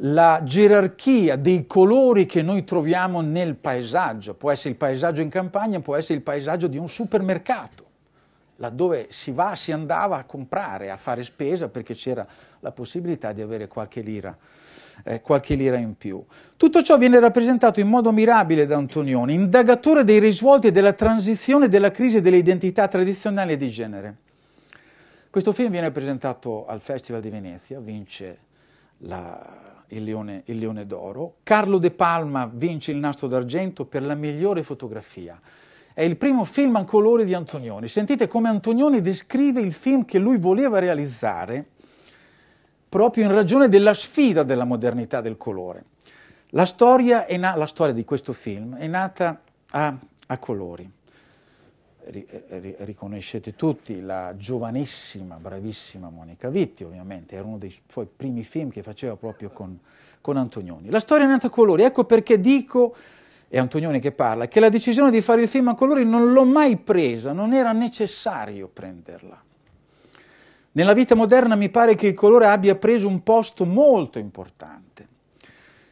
la gerarchia dei colori che noi troviamo nel paesaggio. Può essere il paesaggio in campagna, può essere il paesaggio di un supermercato, laddove si va, si andava a comprare, a fare spesa perché c'era la possibilità di avere qualche lira eh, qualche lira in più. Tutto ciò viene rappresentato in modo mirabile da Antonioni, indagatore dei risvolti della transizione della crisi delle identità tradizionali di genere. Questo film viene presentato al Festival di Venezia, vince la, il Leone, il Leone d'Oro. Carlo De Palma vince il Nastro d'Argento per la migliore fotografia. È il primo film a colore di Antonioni. Sentite come Antonioni descrive il film che lui voleva realizzare proprio in ragione della sfida della modernità del colore. La storia, na- la storia di questo film è nata a, a colori. Ri- eh, ri- riconoscete tutti la giovanissima, bravissima Monica Vitti, ovviamente, era uno dei suoi primi film che faceva proprio con, con Antonioni. La storia è nata a colori, ecco perché dico è Antonioni che parla, che la decisione di fare il film a colori non l'ho mai presa, non era necessario prenderla. Nella vita moderna mi pare che il colore abbia preso un posto molto importante.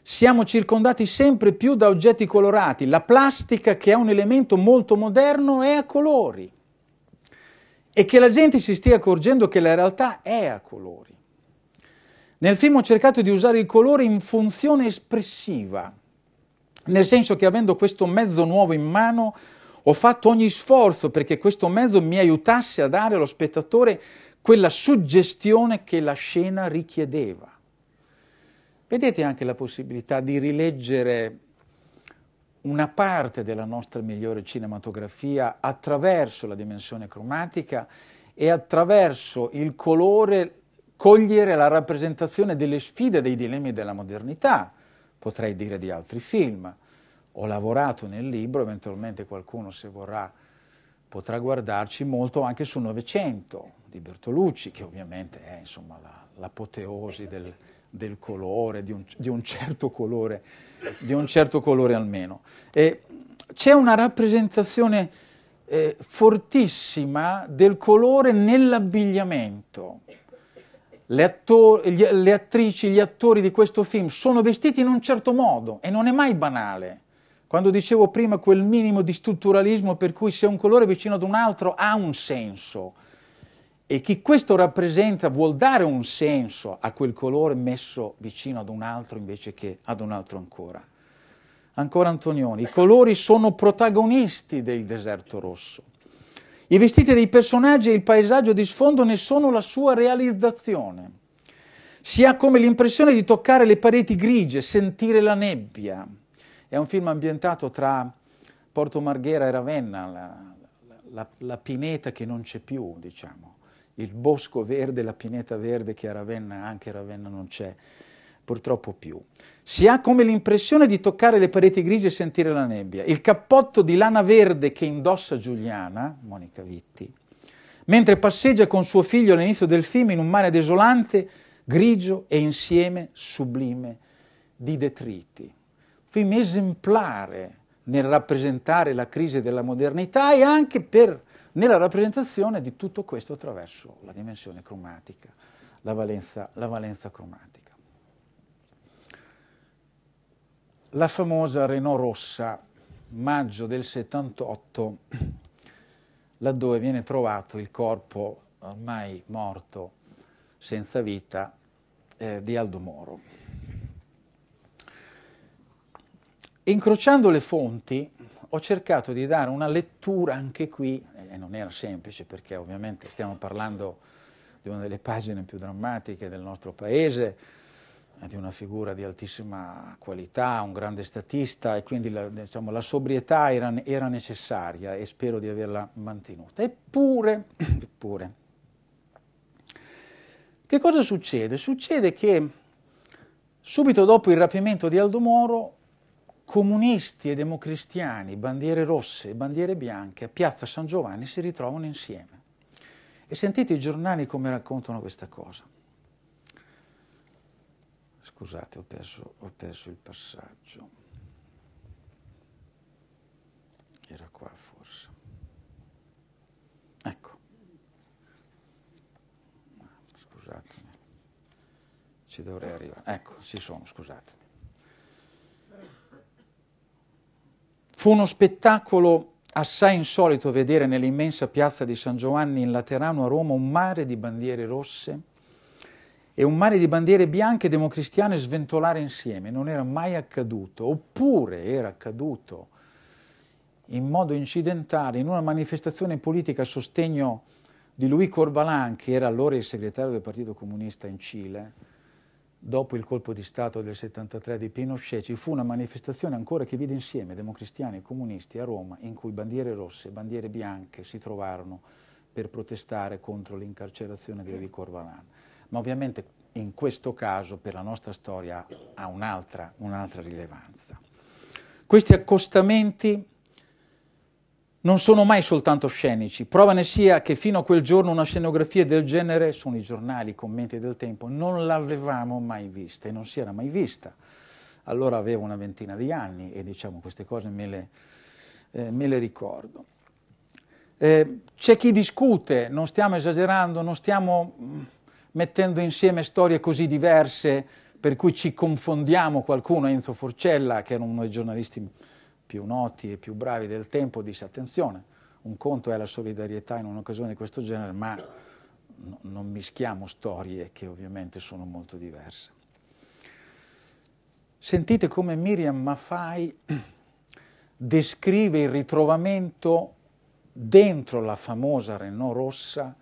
Siamo circondati sempre più da oggetti colorati. La plastica, che è un elemento molto moderno, è a colori. E che la gente si stia accorgendo che la realtà è a colori. Nel film ho cercato di usare il colore in funzione espressiva, nel senso che avendo questo mezzo nuovo in mano ho fatto ogni sforzo perché questo mezzo mi aiutasse a dare allo spettatore quella suggestione che la scena richiedeva. Vedete anche la possibilità di rileggere una parte della nostra migliore cinematografia attraverso la dimensione cromatica e attraverso il colore cogliere la rappresentazione delle sfide dei dilemmi della modernità, potrei dire di altri film. Ho lavorato nel libro, eventualmente qualcuno se vorrà potrà guardarci molto anche sul Novecento, di Bertolucci, che ovviamente è insomma, la, l'apoteosi del, del colore, di un, di un, certo colore, di un certo colore almeno. E c'è una rappresentazione eh, fortissima del colore nell'abbigliamento. Le, attor- gli, le, attrici, gli attori di questo film sono vestiti in un certo modo e non è mai banale. Quando dicevo prima quel minimo di strutturalismo per cui se un colore è vicino ad un altro ha un senso, e chi questo rappresenta, vuol dare un senso a quel colore messo vicino ad un altro invece che ad un altro ancora. Ancora Antonioni, i colori sono protagonisti del deserto rosso. I vestiti dei personaggi e il paesaggio di sfondo ne sono la sua realizzazione. Si ha come l'impressione di toccare le pareti grigie, sentire la nebbia. È un film ambientato tra Porto Marghera e Ravenna, la, la, la pineta che non c'è più, diciamo il bosco verde, la pineta verde che a Ravenna, anche a Ravenna non c'è purtroppo più. Si ha come l'impressione di toccare le pareti grigie e sentire la nebbia. Il cappotto di lana verde che indossa Giuliana, Monica Vitti, mentre passeggia con suo figlio all'inizio del film in un mare desolante, grigio e insieme sublime di detriti. Film esemplare nel rappresentare la crisi della modernità e anche per nella rappresentazione di tutto questo attraverso la dimensione cromatica, la valenza, la valenza cromatica. La famosa Renault rossa, maggio del 78, laddove viene trovato il corpo ormai morto, senza vita, eh, di Aldo Moro. Incrociando le fonti ho cercato di dare una lettura anche qui e non era semplice perché ovviamente stiamo parlando di una delle pagine più drammatiche del nostro paese, eh, di una figura di altissima qualità, un grande statista e quindi la, diciamo, la sobrietà era, era, necessaria e spero di averla mantenuta. Eppure, eppure, che cosa succede? Succede che subito dopo il rapimento di Aldo Moro comunisti e democristiani, bandiere rosse e bandiere bianche, a Piazza San Giovanni si ritrovano insieme. E sentite i giornali come raccontano questa cosa. Scusate, ho perso, ho perso il passaggio. Era qua forse. Ecco. Ah, scusatemi. Ci dovrei arrivare. Ecco, ci sono, scusatemi. Fu uno spettacolo assai insolito vedere nell'immensa piazza di San Giovanni in Laterano a Roma un mare di bandiere rosse e un mare di bandiere bianche democristiane sventolare insieme, non era mai accaduto, oppure era accaduto in modo incidentale in una manifestazione politica a sostegno di Louis Corvalan, che era allora il segretario del Partito Comunista in Cile, dopo il colpo di Stato del 73 di Pinochet, ci fu una manifestazione ancora che vide insieme democristiani e comunisti a Roma, in cui bandiere rosse e bandiere bianche si trovarono per protestare contro l'incarcerazione di Levi Corvalan. Ma ovviamente in questo caso per la nostra storia ha un'altra un rilevanza. Questi accostamenti non sono mai soltanto scenici. Prova ne sia che fino a quel giorno una scenografia del genere, sono i giornali, i commenti del tempo, non l'avevamo mai vista e non si era mai vista. Allora avevo una ventina di anni e diciamo queste cose me le, eh, me le ricordo. Eh, c'è chi discute, non stiamo esagerando, non stiamo mm, mettendo insieme storie così diverse per cui ci confondiamo qualcuno, Enzo Forcella, che era uno dei giornalisti più noti e più bravi del tempo disse attenzione, un conto è la solidarietà in un'occasione di questo genere, ma non mischiamo storie che ovviamente sono molto diverse. Sentite come Miriam Mafai descrive il ritrovamento dentro la famosa Renault rossa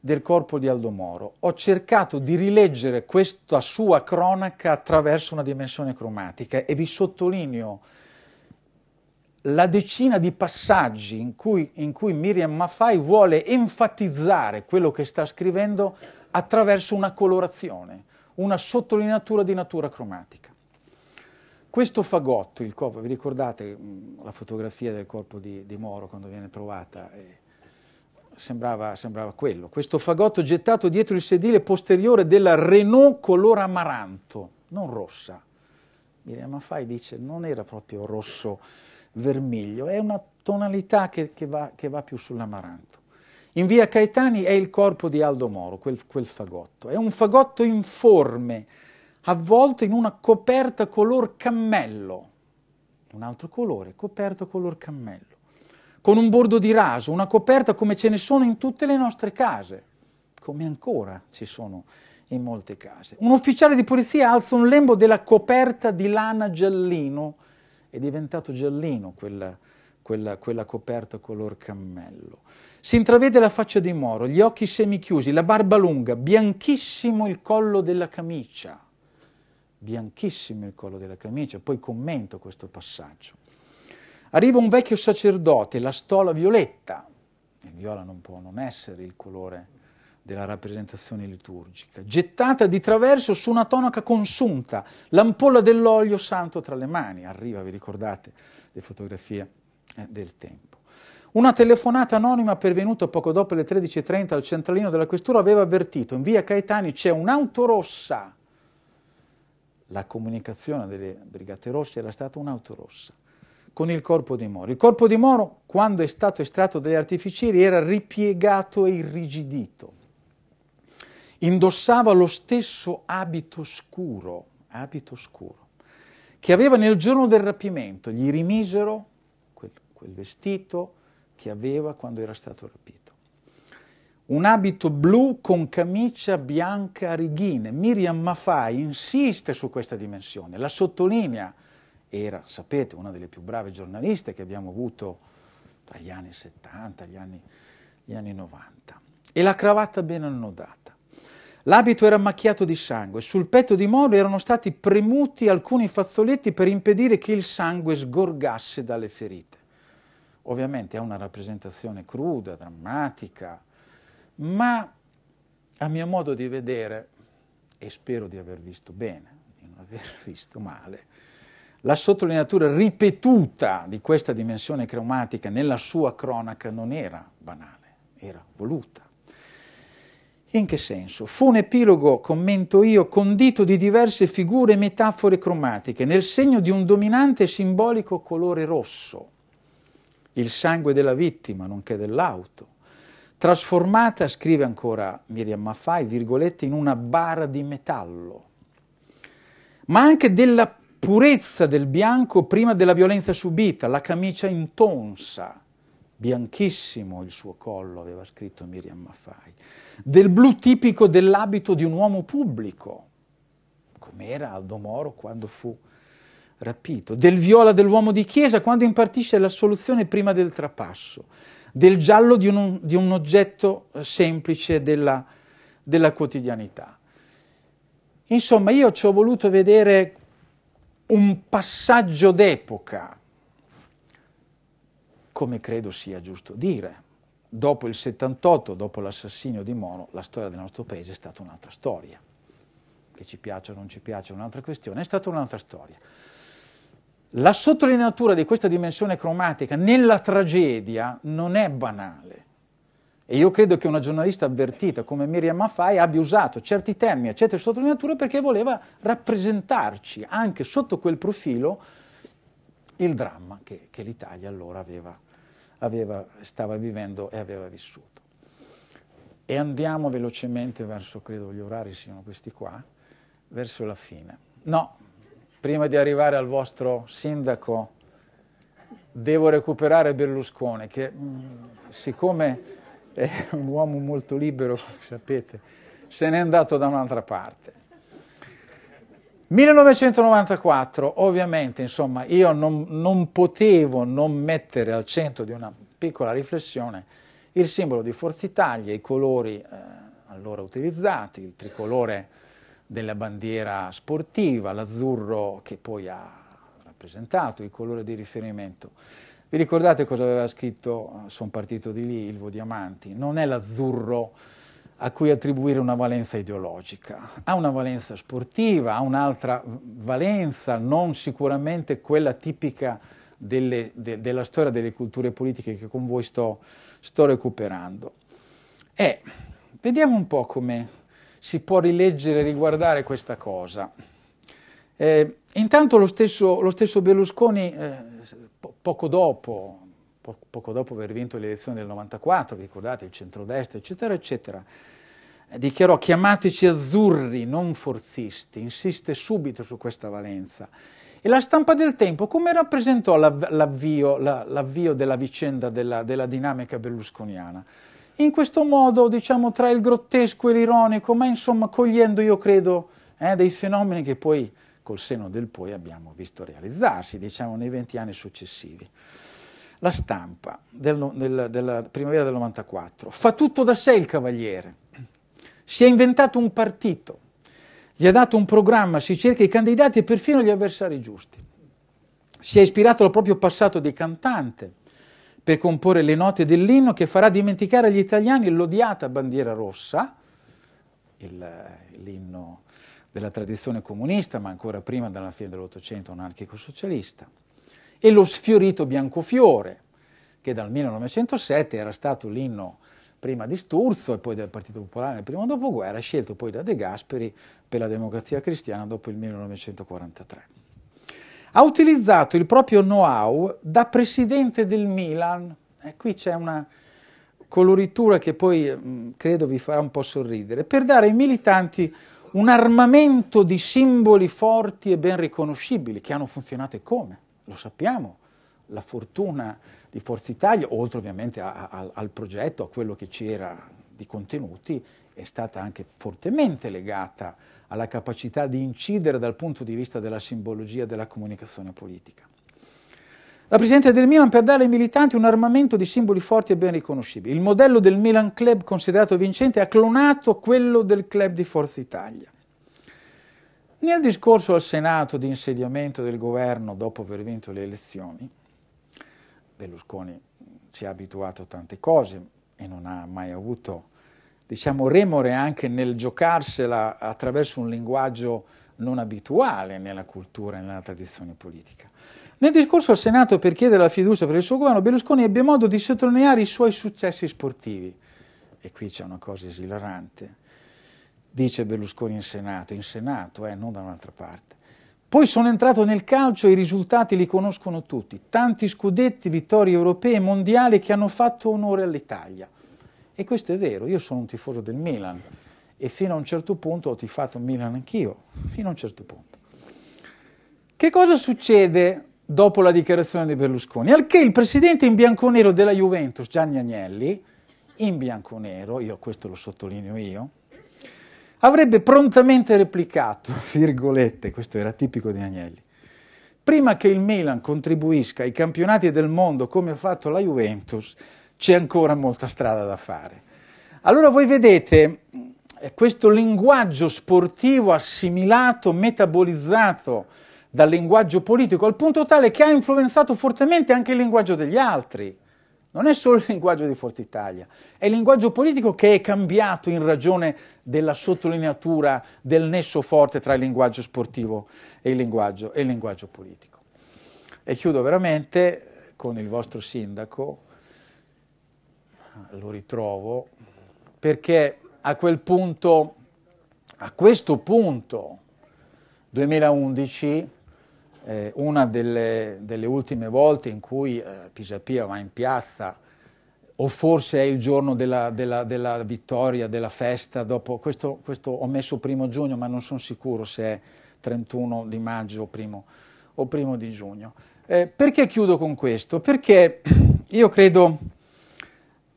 del corpo di Aldo Moro. Ho cercato di rileggere questa sua cronaca attraverso una dimensione cromatica e vi sottolineo la decina di passaggi in cui, in cui Miriam Maffai vuole enfatizzare quello che sta scrivendo attraverso una colorazione, una sottolineatura di natura cromatica. Questo fagotto, il corpo, vi ricordate mm, la fotografia del corpo di, di Moro quando viene trovata? Eh, sembrava, sembrava quello. Questo fagotto gettato dietro il sedile posteriore della Renault color amaranto, non rossa. Miriam Maffai dice non era proprio rosso vermiglio, è una tonalità che, che, va, che va più sull'amaranto. In via Caetani è il corpo di Aldo Moro, quel, quel, fagotto. È un fagotto informe, avvolto in una coperta color cammello, un altro colore, coperta color cammello, con un bordo di raso, una coperta come ce ne sono in tutte le nostre case, come ancora ci sono in molte case. Un ufficiale di polizia alza un lembo della coperta di lana giallino, è diventato giallino quella, quella, quella, coperta color cammello. Si intravede la faccia di Moro, gli occhi semichiusi, la barba lunga, bianchissimo il collo della camicia. Bianchissimo il collo della camicia, poi commento questo passaggio. Arriva un vecchio sacerdote, la stola violetta, il viola non può non essere il colore della rappresentazione liturgica, gettata di traverso su una tonaca consunta, l'ampolla dell'olio santo tra le mani, arriva, vi ricordate, le fotografie eh, del tempo. Una telefonata anonima pervenuta poco dopo le 13.30 al centralino della questura aveva avvertito, in via Caetani c'è un'auto rossa, la comunicazione delle Brigate Rosse era stata un'auto rossa con il corpo di Moro. Il corpo di Moro, quando è stato estratto dagli artificieri, era ripiegato e irrigidito indossava lo stesso abito scuro, abito scuro, che aveva nel giorno del rapimento, gli rimisero quel, quel vestito che aveva quando era stato rapito. Un abito blu con camicia bianca a righine. Miriam Mafai insiste su questa dimensione, la sottolinea. Era, sapete, una delle più brave giornaliste che abbiamo avuto tra gli anni 70 e gli, gli anni 90. E la cravatta ben annodata. L'abito era macchiato di sangue, sul petto di Moro erano stati premuti alcuni fazzoletti per impedire che il sangue sgorgasse dalle ferite. Ovviamente è una rappresentazione cruda, drammatica, ma a mio modo di vedere, e spero di aver visto bene, di non aver visto male, la sottolineatura ripetuta di questa dimensione cromatica nella sua cronaca non era banale, era voluta. In che senso? Fu un epilogo, commento io, condito di diverse figure e metafore cromatiche, nel segno di un dominante e simbolico colore rosso, il sangue della vittima, nonché dell'auto, trasformata, scrive ancora Miriam Maffai, virgolette, in una bara di metallo, ma anche della purezza del bianco prima della violenza subita, la camicia intonsa, bianchissimo il suo collo, aveva scritto Miriam Maffai, del blu tipico dell'abito di un uomo pubblico, come era Aldo Moro quando fu rapito, del viola dell'uomo di chiesa quando impartisce l'assoluzione prima del trapasso, del giallo di un, di un oggetto eh, semplice della, della quotidianità. Insomma, io ci ho voluto vedere un passaggio d'epoca come credo sia giusto dire. Dopo il 78, dopo l'assassinio di Moro, la storia del nostro paese è stata un'altra storia. Che ci piaccia o non ci piaccia è un'altra questione, è stata un'altra storia. La sottolineatura di questa dimensione cromatica nella tragedia non è banale. E io credo che una giornalista avvertita come Miriam Maffai abbia usato certi termini, certe sottolineature perché voleva rappresentarci anche sotto quel profilo il dramma che, che l'Italia allora aveva aveva, stava vivendo e aveva vissuto. E andiamo velocemente verso, credo gli orari siano questi qua, verso la fine. No, prima di arrivare al vostro sindaco devo recuperare Berlusconi, che mm, siccome è un uomo molto libero, sapete, se n'è andato da un'altra parte. 1994, ovviamente, insomma, io non, non, potevo non mettere al centro di una piccola riflessione il simbolo di Forza Italia, i colori eh, allora utilizzati, il tricolore della bandiera sportiva, l'azzurro che poi ha rappresentato il colore di riferimento. Vi ricordate cosa aveva scritto, eh, sono partito di lì, il Diamanti? Non è l'azzurro a cui attribuire una valenza ideologica. Ha una valenza sportiva, ha un'altra valenza, non sicuramente quella tipica delle, de, della storia delle culture politiche che con voi sto, sto recuperando. E vediamo un po' come si può rileggere e riguardare questa cosa. Eh, intanto lo stesso, lo stesso Berlusconi, eh, po- poco dopo, po- poco dopo aver vinto le elezioni del 94, vi ricordate, il centrodestra, eccetera, eccetera, eh, dichiarò chiamateci azzurri, non forzisti, insiste subito su questa valenza. E la stampa del tempo come rappresentò l'av- l'avvio, la- l'avvio, della vicenda della, della dinamica berlusconiana? in questo modo, diciamo, tra il grottesco e l'ironico, ma insomma cogliendo, io credo, eh, dei fenomeni che poi col seno del poi abbiamo visto realizzarsi, diciamo, nei venti anni successivi la stampa del, del, della primavera del 94. Fa tutto da sé il Cavaliere, si è inventato un partito, gli ha dato un programma, si cerca i candidati e perfino gli avversari giusti. Si è ispirato al proprio passato di cantante per comporre le note dell'inno che farà dimenticare agli italiani l'odiata bandiera rossa, l'inno della tradizione comunista, ma ancora prima dalla fine dell'Ottocento anarchico-socialista e lo sfiorito Biancofiore, che dal 1907 era stato l'inno prima di Sturzo e poi del Partito Popolare nel primo dopoguerra, scelto poi da De Gasperi per la democrazia cristiana dopo il 1943. Ha utilizzato il proprio know-how da presidente del Milan, e eh, qui c'è una coloritura che poi mh, mm, credo vi farà un po' sorridere, per dare ai militanti un armamento di simboli forti e ben riconoscibili, che hanno funzionato e come lo sappiamo, la fortuna di Forza Italia, oltre ovviamente a, a, al progetto, a quello che c'era di contenuti, è stata anche fortemente legata alla capacità di incidere dal punto di vista della simbologia della comunicazione politica. La Presidente del Milan per dare ai militanti un armamento di simboli forti e ben riconoscibili. Il modello del Milan Club considerato vincente ha clonato quello del Club di Forza Italia. Nel discorso al Senato di insediamento del governo dopo aver vinto le elezioni, Berlusconi ci ha abituato a tante cose e non ha mai avuto, diciamo, remore anche nel giocarsela attraverso un linguaggio non abituale nella cultura e nella tradizione politica. Nel discorso al Senato per chiedere la fiducia per il suo governo, Berlusconi ebbe modo di sottolineare i suoi successi sportivi. E qui c'è una cosa esilarante dice Berlusconi in Senato, in Senato, eh, non da un'altra parte. Poi sono entrato nel calcio e i risultati li conoscono tutti, tanti scudetti, vittorie europee e mondiali che hanno fatto onore all'Italia. E questo è vero, io sono un tifoso del Milan e fino a un certo punto ho tifato Milan anch'io, fino a un certo punto. Che cosa succede dopo la dichiarazione di Berlusconi? Al che il presidente in bianconero della Juventus, Gianni Agnelli, in bianconero, io questo lo sottolineo io, avrebbe prontamente replicato, virgolette, questo era tipico di Agnelli, prima che il Milan contribuisca ai campionati del mondo come ha fatto la Juventus, c'è ancora molta strada da fare. Allora voi vedete questo linguaggio sportivo assimilato, metabolizzato dal linguaggio politico, al punto tale che ha influenzato fortemente anche il linguaggio degli altri. Non è solo il linguaggio di Forza Italia, è il linguaggio politico che è cambiato in ragione della sottolineatura del nesso forte tra il linguaggio sportivo e il linguaggio, e il linguaggio politico. E chiudo veramente con il vostro sindaco, lo ritrovo, perché a quel punto, a questo punto, 2011, eh, una delle, delle, ultime volte in cui eh, Pisapia va in piazza, o forse è il giorno della, della, della vittoria, della festa, dopo questo, questo, ho messo primo giugno, ma non sono sicuro se è 31 di maggio o primo, o primo di giugno. Eh, perché chiudo con questo? Perché io credo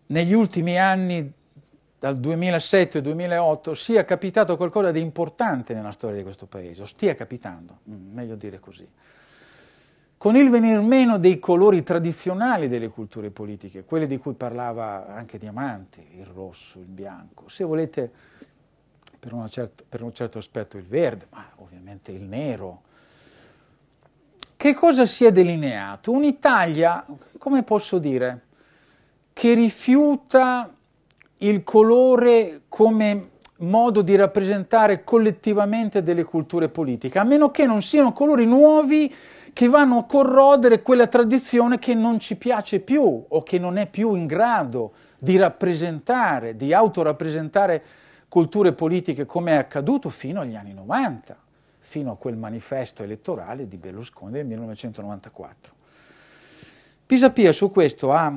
negli ultimi anni dal 2007-2008 sia capitato qualcosa di importante nella storia di questo paese, o stia capitando, mm, meglio dire così. Con il venir meno dei colori tradizionali delle culture politiche, quelle di cui parlava anche Diamante, il rosso, il bianco, se volete per, certo, per un certo aspetto il verde, ma ovviamente il nero, che cosa si è delineato? Un'Italia, come posso dire, che rifiuta il colore come modo di rappresentare collettivamente delle culture politiche, a meno che non siano colori nuovi che vanno a corrodere quella tradizione che non ci piace più o che non è più in grado di rappresentare, di autorappresentare culture politiche come è accaduto fino agli anni 90, fino a quel manifesto elettorale di Berlusconi del 1994. Pisapia su questo ha,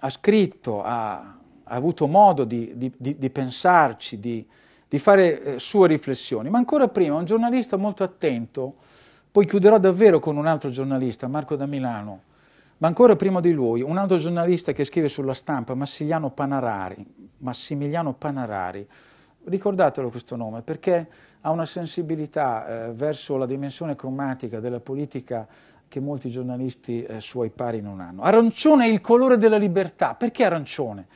ha scritto, ha, ha avuto modo di, di, di, di pensarci, di, fare eh, sue riflessioni. Ma ancora prima, un giornalista molto attento, poi chiuderò davvero con un altro giornalista, Marco da Milano, ma ancora prima di lui, un altro giornalista che scrive sulla stampa, Massimiliano Panarari, Massimiliano Panarari. ricordatelo questo nome perché ha una sensibilità eh, verso la dimensione cromatica della politica che molti giornalisti eh, suoi pari non hanno. Arancione è il colore della libertà. Perché arancione?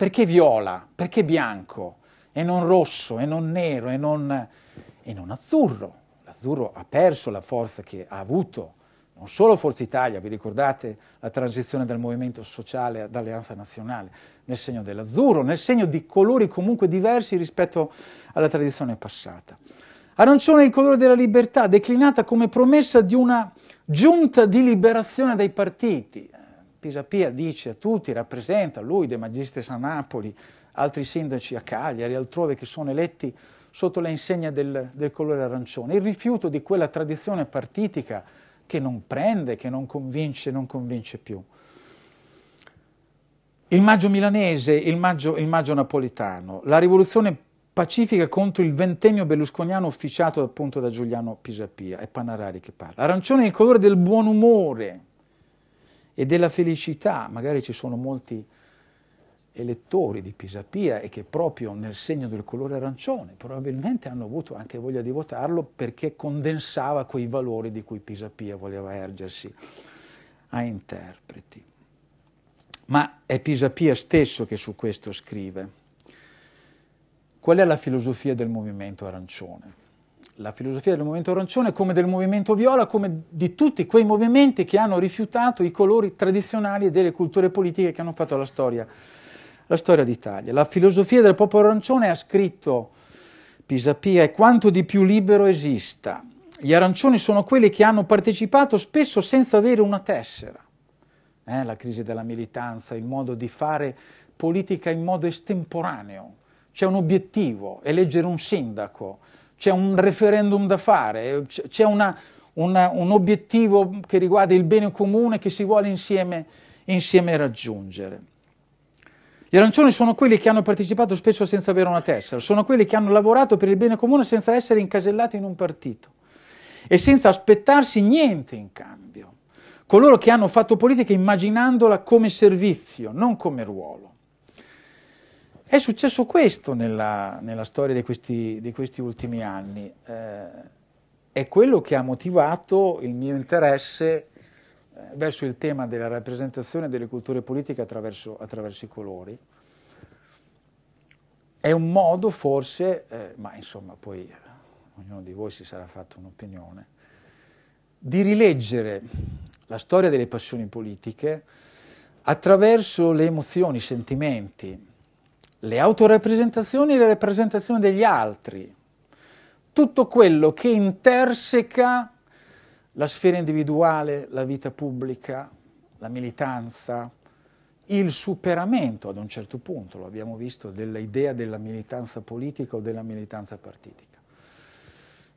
Perché viola? Perché bianco? E non rosso, e non nero, e non, e non azzurro? L'azzurro ha perso la forza che ha avuto non solo Forza Italia, vi ricordate la transizione dal movimento sociale ad alleanza nazionale, nel segno dell'azzurro, nel segno di colori comunque diversi rispetto alla tradizione passata. Arancione è il colore della libertà, declinata come promessa di una giunta di liberazione dai partiti. Pisapia dice a tutti, rappresenta lui, De Magistris a Napoli, altri sindaci a Cagliari, altrove che sono eletti sotto la insegna del, del colore arancione, il rifiuto di quella tradizione partitica che non prende, che non convince, non convince più. Il maggio milanese, il maggio, il maggio napolitano, la rivoluzione pacifica contro il ventennio berlusconiano officiato appunto da Giuliano Pisapia, è Panarari che parla. Arancione è il colore del buon umore, e della felicità. Magari ci sono molti elettori di Pisapia e che proprio nel segno del colore arancione probabilmente hanno avuto anche voglia di votarlo perché condensava quei valori di cui Pisapia voleva ergersi a interpreti. Ma è Pisapia stesso che su questo scrive. Qual è la filosofia del movimento arancione? la filosofia del movimento arancione come del movimento viola, come di tutti quei movimenti che hanno rifiutato i colori tradizionali delle culture politiche che hanno fatto la storia, la storia d'Italia. La filosofia del popolo arancione ha scritto Pisapia è quanto di più libero esista. Gli arancioni sono quelli che hanno partecipato spesso senza avere una tessera. Eh, la crisi della militanza, il modo di fare politica in modo estemporaneo. C'è un obiettivo, eleggere un sindaco, c'è un referendum da fare, c'è una, una, un obiettivo che riguarda il bene comune che si vuole insieme, insieme raggiungere. Gli arancioni sono quelli che hanno partecipato spesso senza avere una tessera, sono quelli che hanno lavorato per il bene comune senza essere incasellati in un partito e senza aspettarsi niente in cambio. Coloro che hanno fatto politica immaginandola come servizio, non come ruolo. È successo questo nella, nella storia di questi, di questi, ultimi anni, eh, è quello che ha motivato il mio interesse eh, verso il tema della rappresentazione delle culture politiche attraverso, attraverso i colori. È un modo forse, eh, ma insomma poi eh, ognuno di voi si sarà fatto un'opinione, di rileggere la storia delle passioni politiche attraverso le emozioni, i sentimenti, le autorappresentazioni e le rappresentazioni degli altri, tutto quello che interseca la sfera individuale, la vita pubblica, la militanza, il superamento ad un certo punto, lo abbiamo visto, dell'idea della militanza politica o della militanza partitica.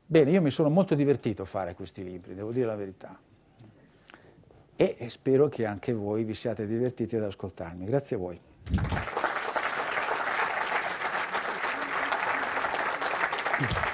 Bene, io mi sono molto divertito a fare questi libri, devo dire la verità. E spero che anche voi vi siate divertiti ad ascoltarmi. Grazie a voi. Thank you.